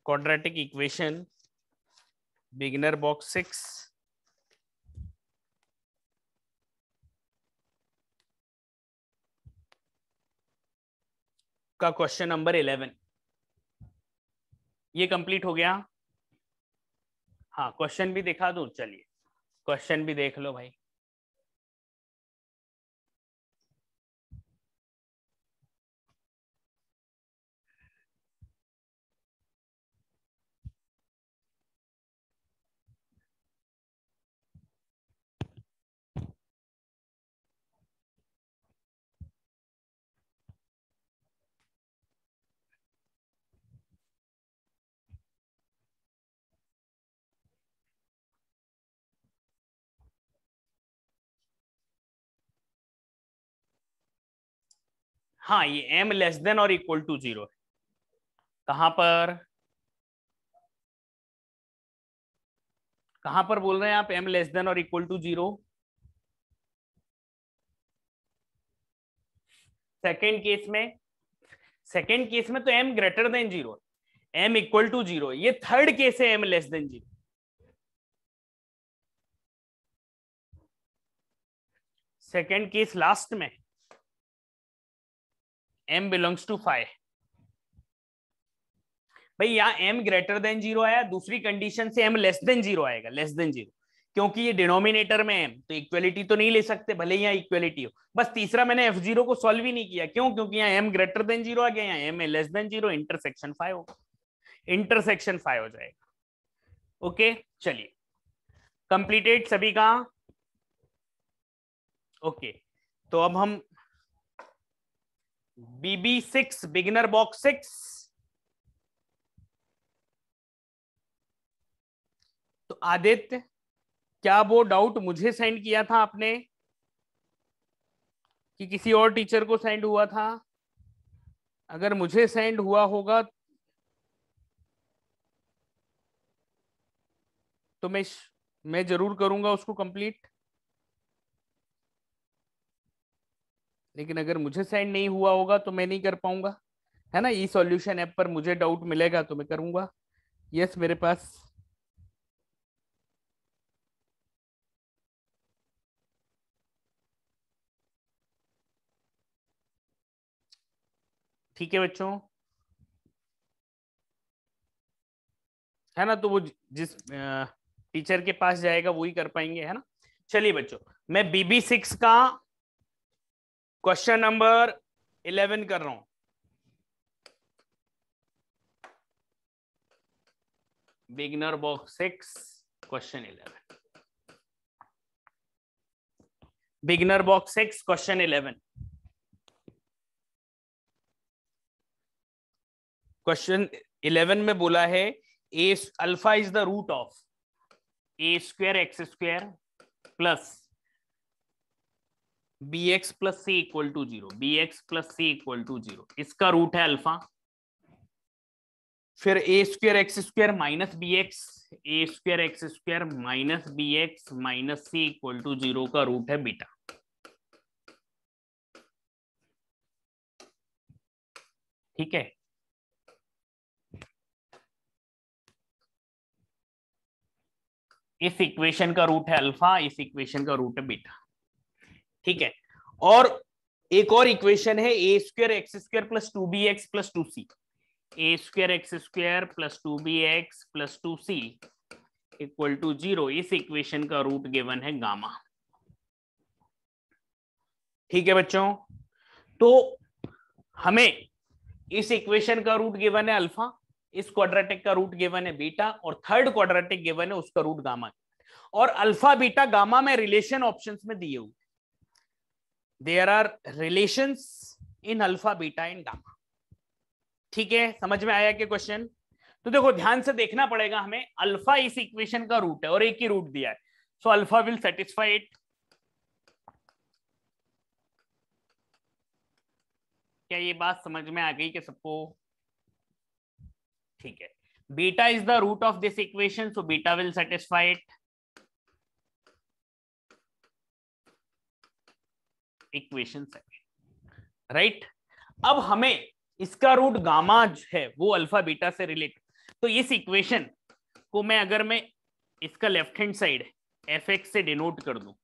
quadratic equation beginner box 6 का क्वेश्चन नंबर इलेवन ये कंप्लीट हो गया हाँ क्वेश्चन भी दिखा दू चलिए क्वेश्चन भी देख लो भाई हाँ ये एम लेस देन और इक्वल टू जीरो है कहां पर कहां पर बोल रहे हैं आप एम लेस देन और equal to zero second case में सेकेंड केस में तो M greater than zero M equal to zero ये थर्ड केस है M less than zero second case last में m बिलोंग्स टू फाइव भाई यहाँ m greater than zero आया दूसरी कंडीशन से m लेस देन जीरो आएगा लेस देन जीरो क्योंकि ये डिनोमिनेटर में है तो इक्वेलिटी तो नहीं ले सकते भले ही यहाँ इक्वेलिटी हो बस तीसरा मैंने एफ जीरो को सॉल्व ही नहीं किया क्यों क्योंकि यहाँ एम ग्रेटर देन जीरो आ गया यहाँ है less than zero intersection five हो इंटरसेक्शन फाइव हो जाएगा ओके चलिए कंप्लीटेड सभी का ओके तो अब हम BB six beginner box six तो आदित्य क्या वो डाउट मुझे सेंड किया था आपने कि किसी और टीचर को सेंड हुआ था अगर मुझे सेंड हुआ होगा तो मैं मैं जरूर करूंगा उसको कंप्लीट लेकिन अगर मुझे सेंड नहीं हुआ होगा तो मैं नहीं कर पाऊंगा है ना ई सॉल्यूशन ऐप पर मुझे डाउट मिलेगा तो मैं करूंगा यस yes, मेरे पास ठीक है बच्चों है ना तो वो जिस टीचर के पास जाएगा वही कर पाएंगे है ना चलिए बच्चों मैं बीबी सिक्स का क्वेश्चन नंबर इलेवन कर रहा हूं beginner box six question eleven beginner box six question eleven question eleven में बोला है A alpha is the root of A square X square plus B x plus C equal to zero B x plus C equal to zero इसका root है alpha फिर A square X square minus B X A square X square minus B X minus C equal to zero का root है beta ठीक है इस equation का root है अल्फा इस इक्वेशन का रूट है बीटा ठीक है और एक और इक्वेशन है A square X square plus two B x plus two C A square X square plus two B x plus two C equal to zero इस इक्वेशन का रूट गिवन है गामा ठीक है बच्चों तो हमें इस इक्वेशन का रूट गिवन है अल्फा इस क्वाड्रेटिक का रूट गिवन है बीटा और थर्ड क्वाड्रेटिक गिवन है उसका रूट गामा और अल्फा बीटा गामा में रिलेशन ऑप्शंस में दिए हुए there are relation in alpha beta and gamma ठीक है समझ में आया क्या क्वेश्चन तो देखो ध्यान से देखना पड़ेगा हमें अल्फा इस इक्वेशन का रूट है और एक ही रूट दिया है so alpha will satisfy it क्या ये बात समझ में आ गई कि सबको ठीक है beta is the root of this equation so beta will satisfy it equation है राइट अब हमें इसका रूट गामा है वो अल्फा बीटा से रिलेटेड तो इस इक्वेशन को मैं अगर मैं इसका left hand side F X से डिनोट कर दू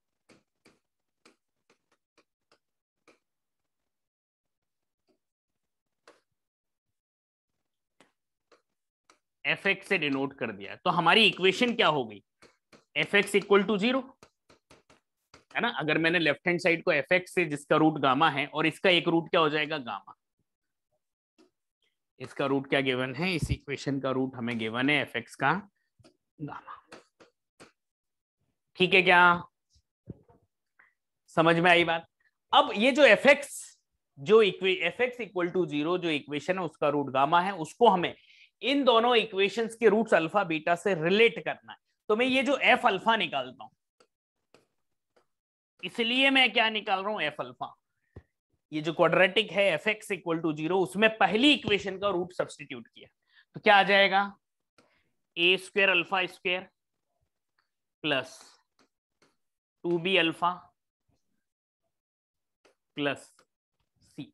एफ एक्स से डिनोट कर दिया तो हमारी इक्वेशन क्या हो गई F x equal to zero है ना अगर मैंने लेफ्ट हैंड साइड को एफ एक्स से जिसका रूट गामा है और इसका एक रूट क्या हो जाएगा गामा इसका रूट क्या गिवन है इस इक्वेशन का रूट हमें गिवन है एफ एक्स का गामा ठीक है क्या समझ में आई बात अब ये जो एफ एक्स जो F x equal to zero जो इक्वेशन है उसका रूट गामा है उसको हमें इन दोनों इक्वेशंस के रूट्स अल्फा बीटा से रिलेट करना है तो मैं ये जो एफ अल्फा निकालता हूं इसलिए मैं क्या निकाल रहा हूं एफ अल्फा ये जो क्वाड्रेटिक है F x equal to zero उसमें पहली इक्वेशन का रूट सब्सटीट्यूट किया तो क्या आ जाएगा A square alpha square plus two B alpha plus C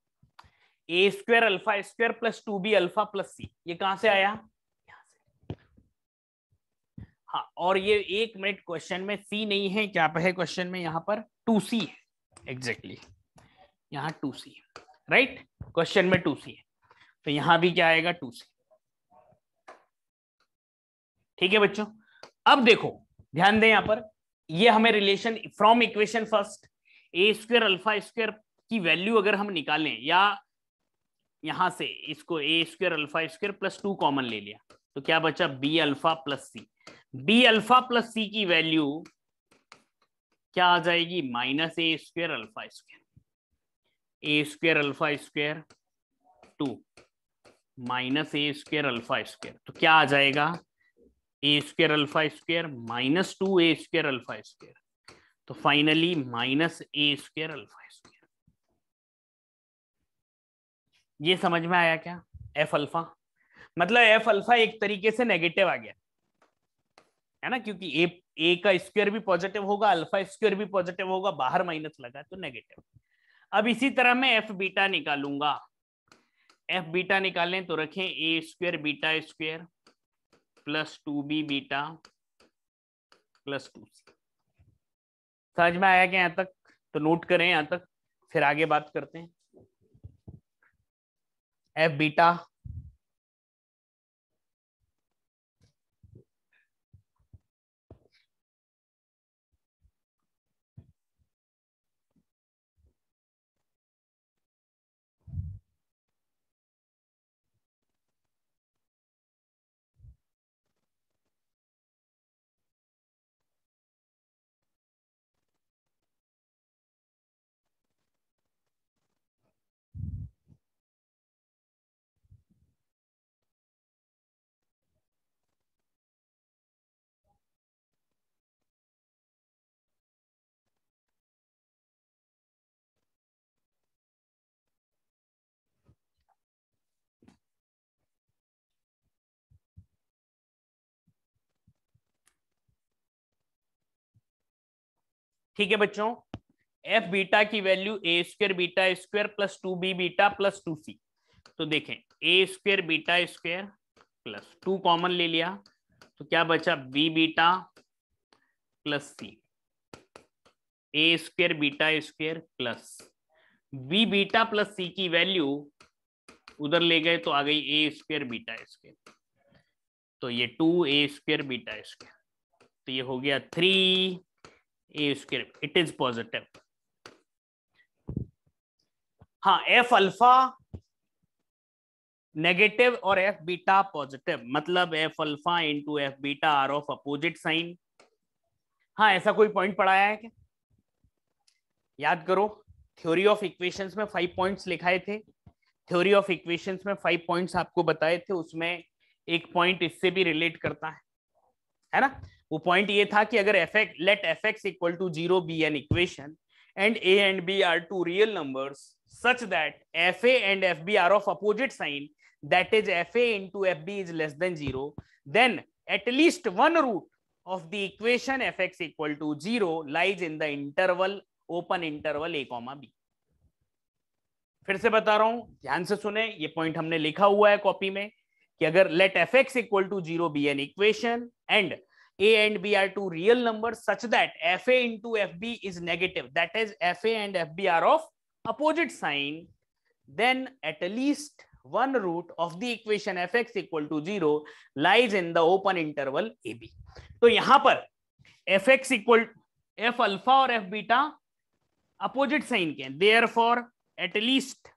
A square alpha square plus two B alpha plus C ये कहां से आया हाँ और ये एक मिनट क्वेश्चन में सी नहीं है क्या है क्वेश्चन में यहाँ पर टू सी है एग्जैक्टली exactly. यहाँ टू सी राइट क्वेश्चन में टू सी है तो यहाँ भी क्या आएगा टू सी ठीक है बच्चों अब देखो ध्यान दें यहाँ पर ये हमें relation from equation first A square alpha square की वैल्यू अगर हम निकालें या यहां से इसको A square alpha square plus two common ले लिया तो क्या बचा B alpha plus C B alpha plus C की वैल्यू क्या आ जाएगी minus A square alpha square A square alpha square two minus A square alpha square तो क्या आ जाएगा A square alpha square minus two A square alpha square तो finally minus A square alpha square ये समझ में आया क्या एफ अल्फा मतलब एफ अल्फा एक तरीके से नेगेटिव आ गया है ना क्योंकि ए ए का स्क्वायर भी पॉजिटिव होगा अल्फा स्क्वायर भी पॉजिटिव होगा बाहर माइनस लगा तो नेगेटिव अब इसी तरह मैं एफ बीटा निकालूंगा एफ बीटा निकालें तो रखें A square beta square plus two B beta plus two समझ में आया क्या यहां तक तो नोट करें यहां तक फिर आगे बात करते हैं एफ बीटा ठीक है बच्चों एफ बीटा की value A square beta square plus two B beta plus two C तो देखें A square beta square plus two common ले लिया तो क्या बचा B beta plus C A square beta square plus B beta plus C की value उधर ले गए तो आ गई ए स्क्वेयर बीटा स्क्वेयर तो ये two A square beta square तो ये हो गया three A square it is positive हाँ एफ अल्फा नेगेटिव और एफ बीटा पॉजिटिव मतलब F alpha into F beta are of opposite sign हाँ ऐसा कोई पॉइंट पढ़ाया है क्या याद करो थ्योरी ऑफ इक्वेशंस में फाइव पॉइंट्स लिखाए थे थ्योरी ऑफ इक्वेशंस में फाइव पॉइंट्स आपको बताए थे उसमें एक पॉइंट इससे भी रिलेट करता है है ना वो पॉइंट ये था कि अगर F X let F X equal to zero be an equation and A and B are two real numbers such that F A and F B are of opposite sign that is F A into F B is less than zero then at least one root of the equation F x equal to zero lies in the interval open interval A comma B फिर से बता रहा हूं ध्यान से सुने ये point हमने लिखा हुआ है कॉपी में कि अगर let F x equal to zero be an equation and A and B are two real numbers such that FA into FB is negative. That is FA and FB are of opposite sign. Then at least one root of the equation fx equal to 0 lies in the open interval AB. So यहां पर fx equal f alpha or f beta opposite sign के हैं. Therefore at least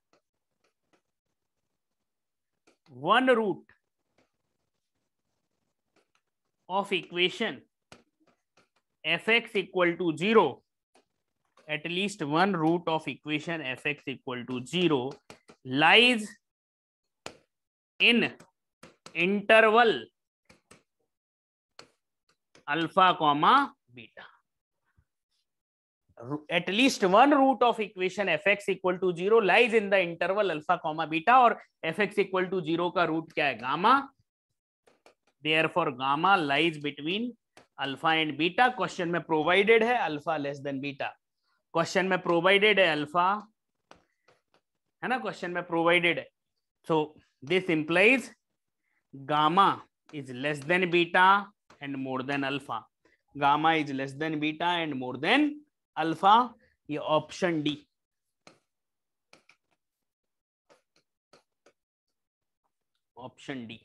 one root of equation fx equal to 0 at least one root of equation fx equal to 0 lies in interval alpha comma beta at least one root of equation fx equal to 0 lies in the interval alpha comma beta और fx equal to 0 का root क्या है gamma for gamma lies between alpha and beta question में provided है alpha less than beta question में provided है alpha है ना क्वेश्चन में प्रोवाइडेड है so this implies gamma is less than beta and more than alpha gamma is less than beta and more than alpha ये option D option D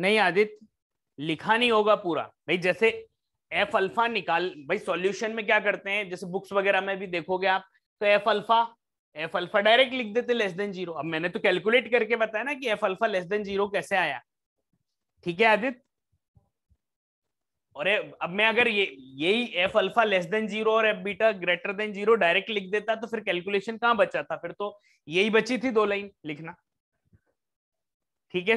नहीं आदित्य लिखा नहीं होगा पूरा भाई जैसे एफ अल्फा निकाल भाई सॉल्यूशन में क्या करते हैं जैसे बुक्स वगैरह में भी देखोगे आप तो F alpha F alpha direct लिख देते लेस देन जीरो अब मैंने तो कैलकुलेट करके बताया ना कि F alpha less than zero कैसे आया ठीक है आदित्य और अब मैं अगर ये यही F alpha less than zero और F beta greater than zero direct लिख देता तो फिर कैलकुलेशन कहां बचा था फिर तो यही बची थी दो लाइन लिखना ठीक है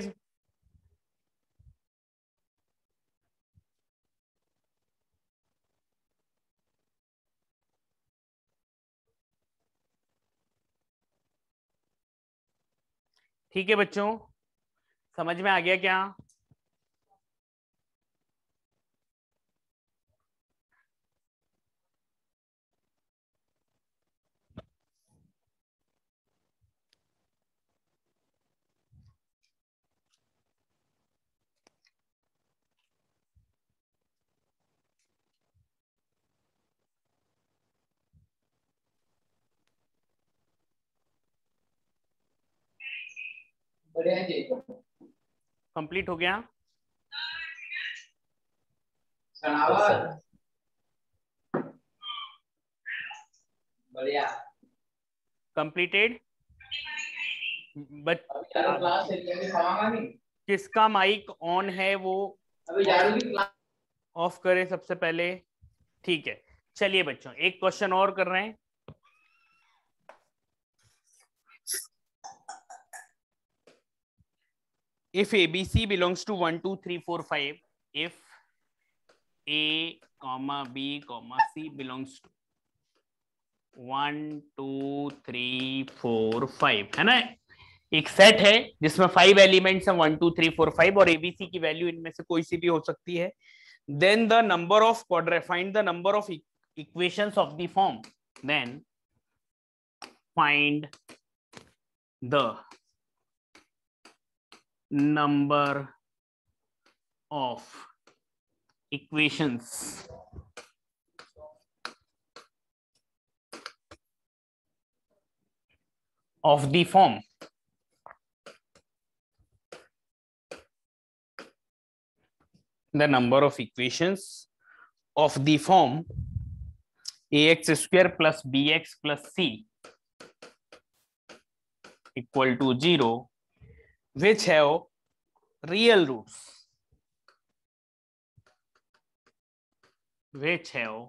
ठीक है बच्चों समझ में आ गया क्या बढ़िया जी कंप्लीट हो गया बढ़िया कंप्लीटेड किसका माइक ऑन है वो ऑफ करें सबसे पहले ठीक है चलिए बच्चों एक क्वेश्चन और कर रहे हैं if abc belongs to 1 2 3 4 5 if a comma b comma c belongs to one two three four five है ना एक सेट है जिसमें फाइव एलिमेंट्स हैं one two three four five और एबीसी की वैल्यू इनमें से कोई सी भी हो सकती है देन द नंबर ऑफ क्वाड्रे find the number of equations of the form then find the number of equations of the form the number of equations of the form ax square plus bx plus c equal to 0 which have real roots which have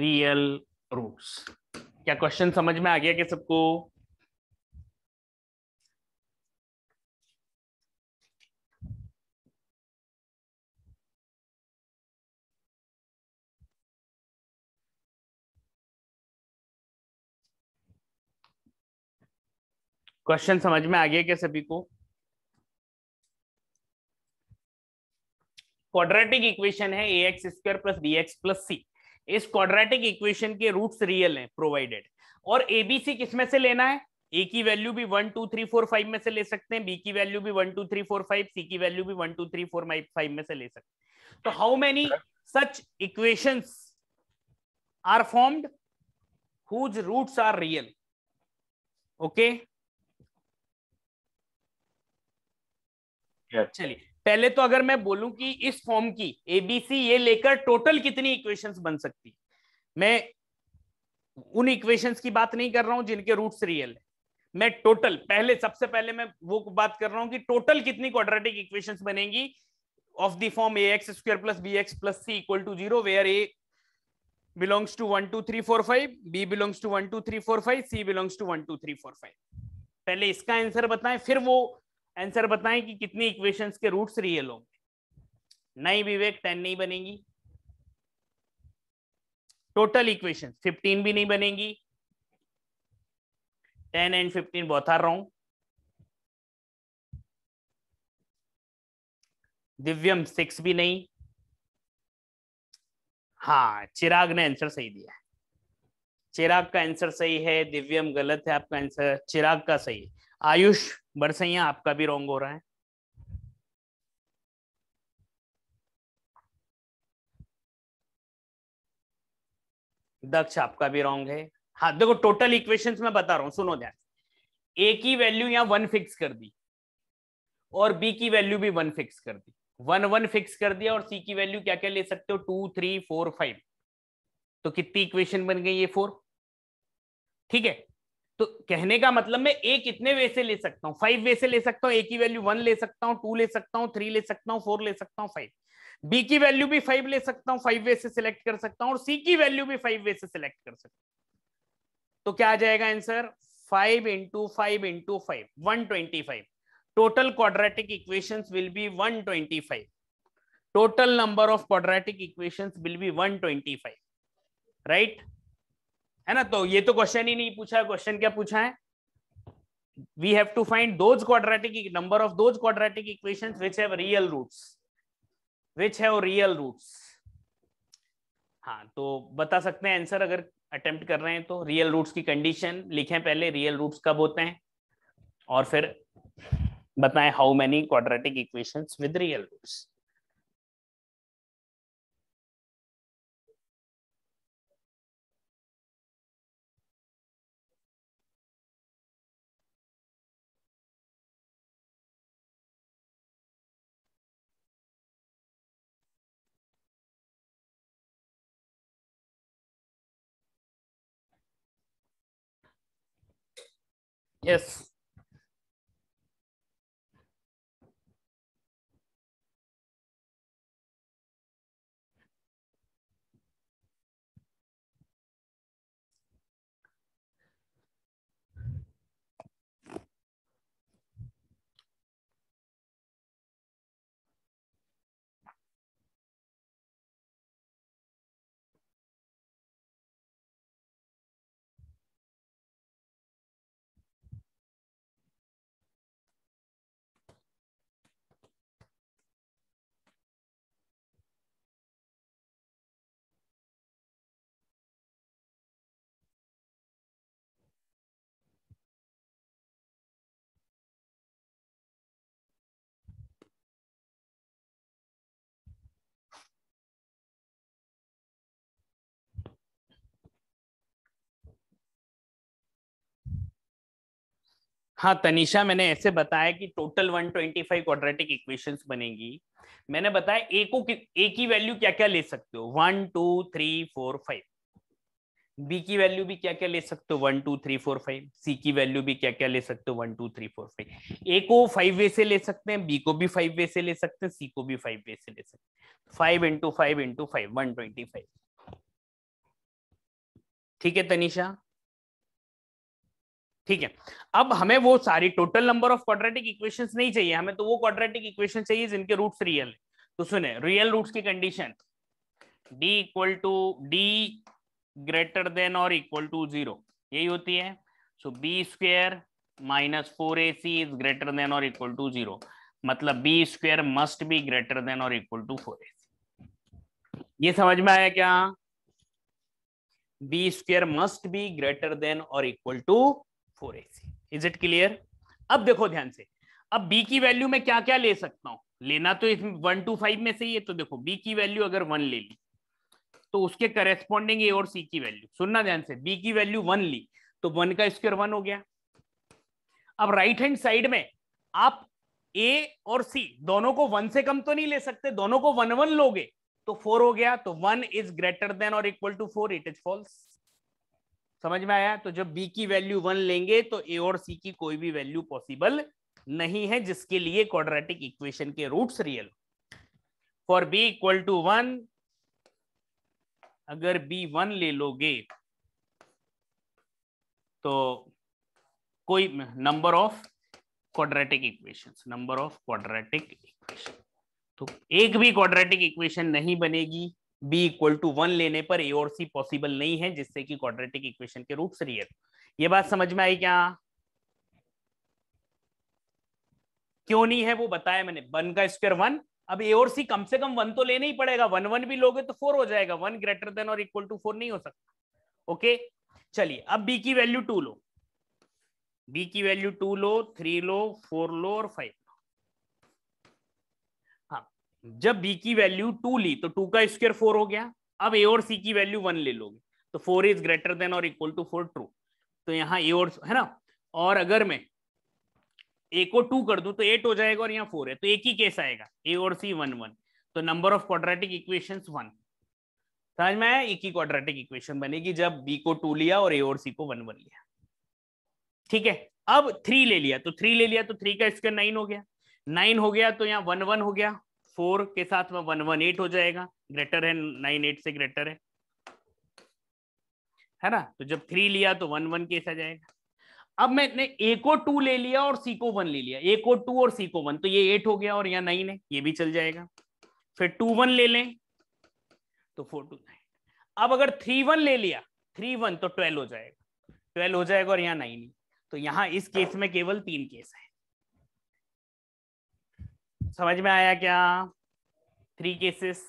real roots क्या question समझ में आ गया कि सबको question समझ में आ गया क्या सभी को क्वाड्रेटिक इक्वेशन है a x square plus B x plus c इस क्वाड्रेटिक इक्वेशन के रूट्स रियल हैं प्रोवाइडेड और एबीसी किसमें से लेना है ए की वैल्यू भी one two three four five में से ले सकते हैं बी की वैल्यू भी one two three four five c की वैल्यू भी one two three four five में से ले सकते हैं तो how many such equations are formed whose roots are real okay okay? चलिए पहले तो अगर मैं बोलूं कि इस फॉर्म की एबीसी ये लेकर टोटल कितनी इक्वेशंस बन सकती मैं उन इक्वेशंस की बात नहीं कर रहा हूं जिनके रूट्स रियल है मैं टोटल पहले सबसे पहले मैं वो बात कर रहा हूं कि टोटल कितनी क्वाड्रेटिक इक्वेशंस बनेंगी of the form a x square plus B x plus C equal to zero where a belongs to one two three four five b belongs to one two three four five c belongs to one two three four five पहले इसका answer बताएं फिर वो answer बताएं कि कितनी equations के roots real होंगे नहीं विवेक टेन नहीं बनेगी टोटल इक्वेशन फिफ्टीन भी नहीं बनेगी टेन एंड फिफ्टीन बहुत हार रहा हूं दिव्यम सिक्स भी नहीं हाँ चिराग ने आंसर सही दिया है चिराग का आंसर सही है दिव्यम गलत है आपका आंसर चिराग का सही आयुष है आपका भी रॉन्ग हो रहा है दक्ष आपका भी रॉन्ग है हाँ देखो टोटल इक्वेशंस में बता रहा हूं सुनो ध्यान ए की वैल्यू यहां वन फिक्स कर दी और बी की वैल्यू भी वन फिक्स कर दी वन वन फिक्स कर दिया और सी की वैल्यू क्या क्या ले सकते हो टू थ्री फोर फाइव तो कितनी इक्वेशन बन गई ये फोर ठीक है तो कहने का मतलब मैं ए कितने वे से ले सकता हूँ फाइव वे से ले सकता हूँ ए की वैल्यू वन ले सकता हूँ टू ले सकता हूँ थ्री ले सकता हूँ फोर ले सकता हूँ फाइव बी की वैल्यू भी फाइव ले सकता हूँ फाइव वे से सिलेक्ट कर सकता हूँ और सी की वैल्यू भी फाइव वे से सिलेक्ट कर सकता हूँ तो क्या आ जाएगा answer five into five into five one twenty five total quadratic equation will be one twenty five total number of quadratic equation will be one twenty five right है ना तो ये तो क्वेश्चन ही नहीं पूछा क्वेश्चन क्या पूछा है we have to find those quadratic number of those quadratic equation which have real roots which have real roots हाँ तो बता सकते हैं आंसर अगर अटेम्प्ट कर रहे हैं तो रियल रूट्स की कंडीशन लिखें पहले रियल रूट्स कब होते हैं और फिर बताएं how many quadratic equations with real roots Yes. हाँ तनिषा मैंने ऐसे बताया कि टोटल 125 क्वाड्रेटिक इक्वेशंस बनेगी मैंने बताया ए को ए की वैल्यू क्या क्या ले सकते हो one two three four five b की वैल्यू भी क्या क्या ले सकते हो one two three four five c की वैल्यू भी क्या क्या ले सकते हो one two three four five a को फाइव वे से ले सकते हैं बी को भी फाइव वे से ले सकते हैं सी को भी फाइव वे से ले सकते हैं five into five into five one twenty five ठीक है तनिषा ठीक है अब हमें वो सारी total number of quadratic equations नहीं चाहिए हमें तो वो क्वाड्रेटिक इक्वेशन चाहिए जिनके रूट्स रियल है तो सुने रियल रूट्स की condition d equal to D greater than और इक्वल टू जीरो यही होती है so b square minus four A c is greater than और इक्वल टू जीरो मतलब B square must be greater than और equal to four A c ये समझ में आया क्या b square must be greater than और equal to four x is it clear अब देखो ध्यान से अब बी की वैल्यू में क्या क्या ले सकता हूं लेना तो इसमें वन टू फाइव में से ही है तो देखो बी की वैल्यू अगर वन ले ली तो उसके करेस्पॉन्डिंग ए और सी की वैल्यू सुनना ध्यान से बी की वैल्यू वन ली तो वन का स्क्वायर वन हो गया अब राइट हैंड साइड में आप ए और सी दोनों को वन से कम तो नहीं ले सकते दोनों को वन वन लोगे तो फोर हो गया तो वन इज ग्रेटर देन और equal to four it is false समझ में आया तो जब बी की वैल्यू वन लेंगे तो ए और सी की कोई भी वैल्यू पॉसिबल नहीं है जिसके लिए क्वाड्रेटिक इक्वेशन के roots real for b equal to one अगर बी वन ले लोगे तो कोई number of quadratic equations number of quadratic equation तो एक भी क्वाड्रेटिक इक्वेशन नहीं बनेगी बी इक्वल टू वन लेने पर ए और सी पॉसिबल नहीं है जिससे कि क्वाड्रेटिक इक्वेशन के रूप रियल ये बात समझ में आई क्या क्यों नहीं है वो बताया मैंने वन का स्क्वायर वन अब ए और सी कम से कम वन तो लेना ही पड़ेगा वन वन भी लोगे तो फोर हो जाएगा वन ग्रेटर देन और इक्वल टू फोर नहीं हो सकता ओके चलिए अब बी की वैल्यू टू लो बी की वैल्यू टू लो थ्री लो फोर लो और फाइव जब बी की वैल्यू टू ली तो टू का स्क्वायर फोर हो गया अब ए और सी की वैल्यू वन ले लोगे तो फोर इज ग्रेटर देन और इक्वल टू फोर ट्रू तो यहाँ ए और है ना और अगर मैं ए को टू कर दू तो एट हो जाएगा और यहाँ फोर है तो एक ही केस आएगा ए और सी वन वन तो number of quadratic equation one समझ में एक ही क्वाड्रेटिक इक्वेशन बनेगी जब बी को टू लिया और ए और सी को वन वन लिया ठीक है अब थ्री ले लिया तो थ्री ले लिया तो थ्री का स्क्वायर नाइन हो गया नाइन हो गया तो यहाँ वन वन हो गया फोर के साथ में वन वन एट हो जाएगा ग्रेटर है नाइन एट से ग्रेटर है है ना तो जब थ्री लिया तो वन वन केस आ जाएगा अब मैंने ए को टू ले लिया और सी को वन ले लिया ए को टू और सी को वन तो ये एट हो गया और यहाँ नाइन है ये भी चल जाएगा फिर टू वन ले लें तो फोर टू नाइन अब अगर थ्री वन ले लिया थ्री वन तो ट्वेल्व हो जाएगा ट्वेल्व हो जाएगा और यहाँ नाइन ही तो यहाँ इस केस में केवल तीन केस है समझ में आया क्या थ्री केसेस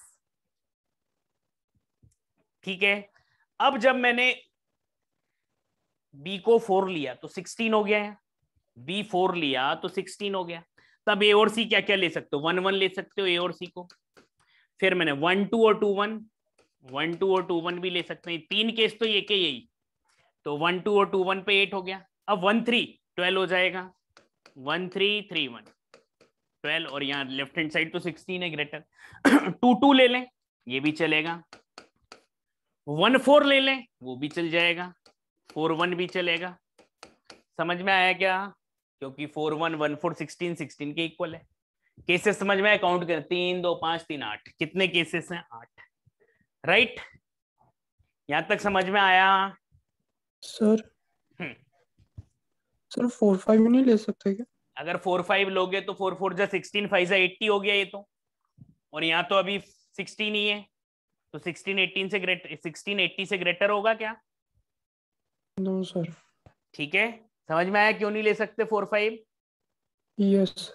ठीक है अब जब मैंने बी को फोर लिया तो सिक्सटीन हो गया बी फोर लिया तो सिक्सटीन हो गया तब ए और सी क्या क्या ले सकते हो वन वन ले सकते हो ए और सी को फिर मैंने वन टू और टू वन वन टू और टू वन भी ले सकते हैं तीन केस तो ये के यही तो वन टू और टू वन पे एट हो गया अब वन थ्री ट्वेल्व हो जाएगा one three three one twelve और यहाँ लेफ्ट हैंड साइड तो सिक्सटीन है ग्रेटर टू टू ले लें ये भी चलेगा वन फोर ले लें वो भी चल जाएगा फोर वन भी चलेगा समझ में आया क्या क्योंकि four one one four sixteen sixteen के इक्वल है केसेस समझ में आया काउंट कर तीन दो पांच तीन आठ कितने केसेस हैं आठ राइट यहां तक समझ में आया sir hmm. Sir four five नहीं ले सकते क्या अगर फोर फाइव लोगे तो फोर फोर जा सिक्सटीन फाइव जै एट्टी हो गया ये तो और यहाँ तो अभी सिक्सटीन ही है तो सिक्सटीन एटीन से ग्रेटर सिक्सटीन एट्टी से ग्रेटर होगा क्या नो सर ठीक है समझ में आया क्यों नहीं ले सकते फोर फाइव यस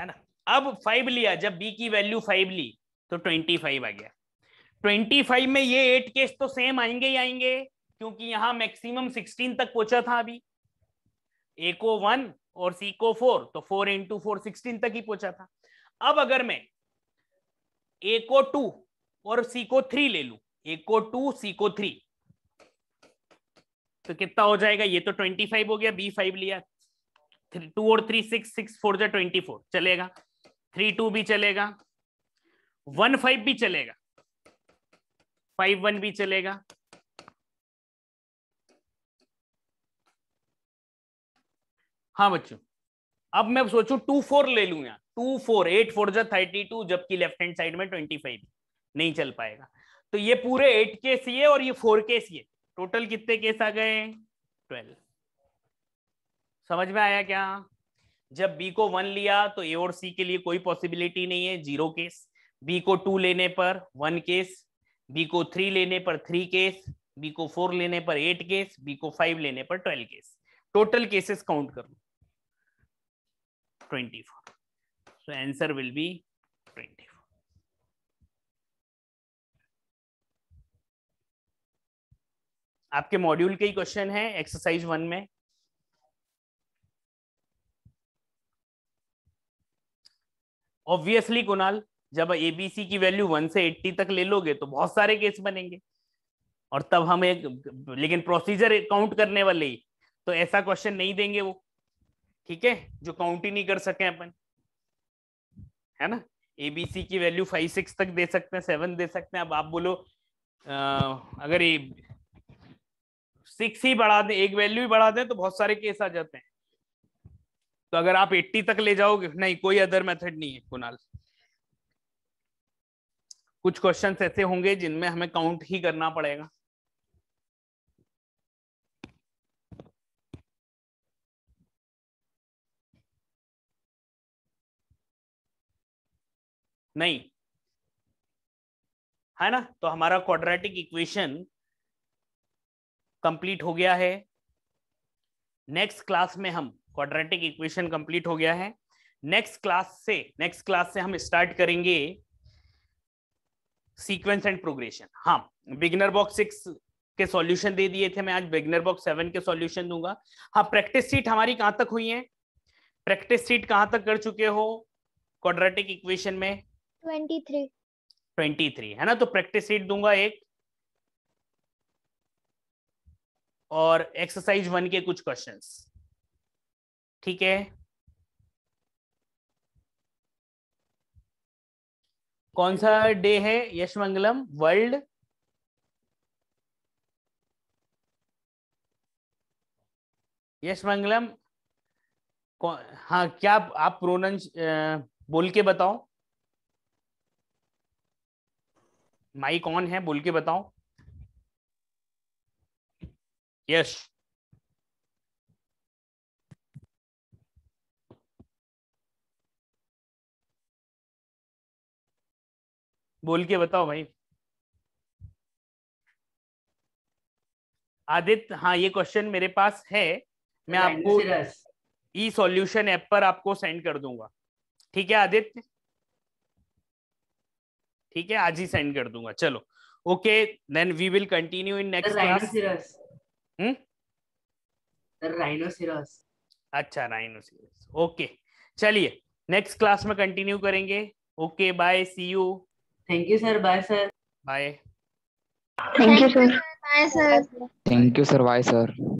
है ना अब फाइव लिया जब बी की वैल्यू फाइव ली तो ट्वेंटी फाइव आ गया ट्वेंटी फाइव में ये एट केस तो सेम आएंगे ही आएंगे क्योंकि यहाँ मैक्सिमम सिक्सटीन तक पहुंचा था अभी ए को वन और सी को फोर तो फोर इंटू फोर सिक्सटीन तक ही पहुंचा था अब अगर मैं ए को टू और सी को थ्री ले लू ए को टू सी को थ्री तो कितना हो जाएगा ये तो ट्वेंटी फाइव हो गया बी फाइव लिया टू और थ्री सिक्स सिक्स फोर जो ट्वेंटी फोर चलेगा थ्री टू भी चलेगा वन फाइव भी चलेगा फाइव वन भी चलेगा हाँ बच्चों अब मैं सोचू टू फोर ले लू यहाँ टू फोर एट फोर जो थर्टी टू जबकि लेफ्ट हैंड साइड में ट्वेंटी फाइव नहीं चल पाएगा तो ये पूरे एट के है और ये फोर के है टोटल कितने केस आ गए ट्वेल्व समझ में आया क्या जब बी को वन लिया तो ए और सी के लिए कोई पॉसिबिलिटी नहीं है जीरो केस बी को टू लेने पर वन केस बी को थ्री लेने पर थ्री केस बी को फोर लेने पर एट केस बी को फाइव लेने पर twelve case total cases count कर लो 24 so answer will be 24 आपके मॉड्यूल के ही क्वेश्चन है एक्सरसाइज वन में ऑब्वियसली कुणाल जब एबीसी की वैल्यू वन से एट्टी तक ले लोगे तो बहुत सारे केस बनेंगे और तब हम एक लेकिन प्रोसीजर काउंट करने वाले ही तो ऐसा क्वेश्चन नहीं देंगे वो ठीक है जो काउंट ही नहीं कर सके अपन है ना एबीसी की वैल्यू फाइव सिक्स तक दे सकते हैं सेवन दे सकते हैं अब आप बोलो आ, अगर ए, सिक्स ही बढ़ा दें एक वैल्यू ही बढ़ा दें तो बहुत सारे केस आ जाते हैं तो अगर आप एट्टी तक ले जाओगे नहीं कोई अदर मेथड नहीं है कुनाल कुछ क्वेश्चन ऐसे होंगे जिनमें हमें काउंट ही करना पड़ेगा नहीं है ना तो हमारा क्वाड्रेटिक इक्वेशन कंप्लीट हो गया है नेक्स्ट क्लास में हम क्वाड्रेटिक इक्वेशन कंप्लीट हो गया है नेक्स्ट क्लास से नेक्स्ट क्लास से हम स्टार्ट करेंगे सीक्वेंस एंड प्रोग्रेशन हाँ बिगनर बॉक्स सिक्स के सॉल्यूशन दे दिए थे मैं आज बिगनर बॉक्स सेवन के सॉल्यूशन दूंगा हाँ प्रैक्टिस सीट हमारी कहां तक हुई है प्रैक्टिस सीट कहां तक कर चुके हो क्वाड्रेटिक इक्वेशन में ट्वेंटी थ्री है ना तो प्रैक्टिस सीट दूंगा एक और एक्सरसाइज वन के कुछ क्वेश्चंस ठीक है कौन सा डे है यशमंगलम वर्ल्ड यशमंगलम हाँ क्या आप प्रोनंस बोल के बताओ माइक ऑन है बोल के बताओ यस बोल के बताओ भाई आदित्य हाँ ये क्वेश्चन मेरे पास है मैं आपको ई सॉल्यूशन ऐप पर आपको सेंड कर दूंगा ठीक है आदित्य ठीक है आज ही सेंड कर दूंगा चलो okay then we will continue in next class rhinoceros अच्छा राइनोसिरस ओके चलिए नेक्स्ट क्लास में कंटिन्यू करेंगे okay bye see you thank you sir bye sir bye thank you sir bye sir thank you sir bye sir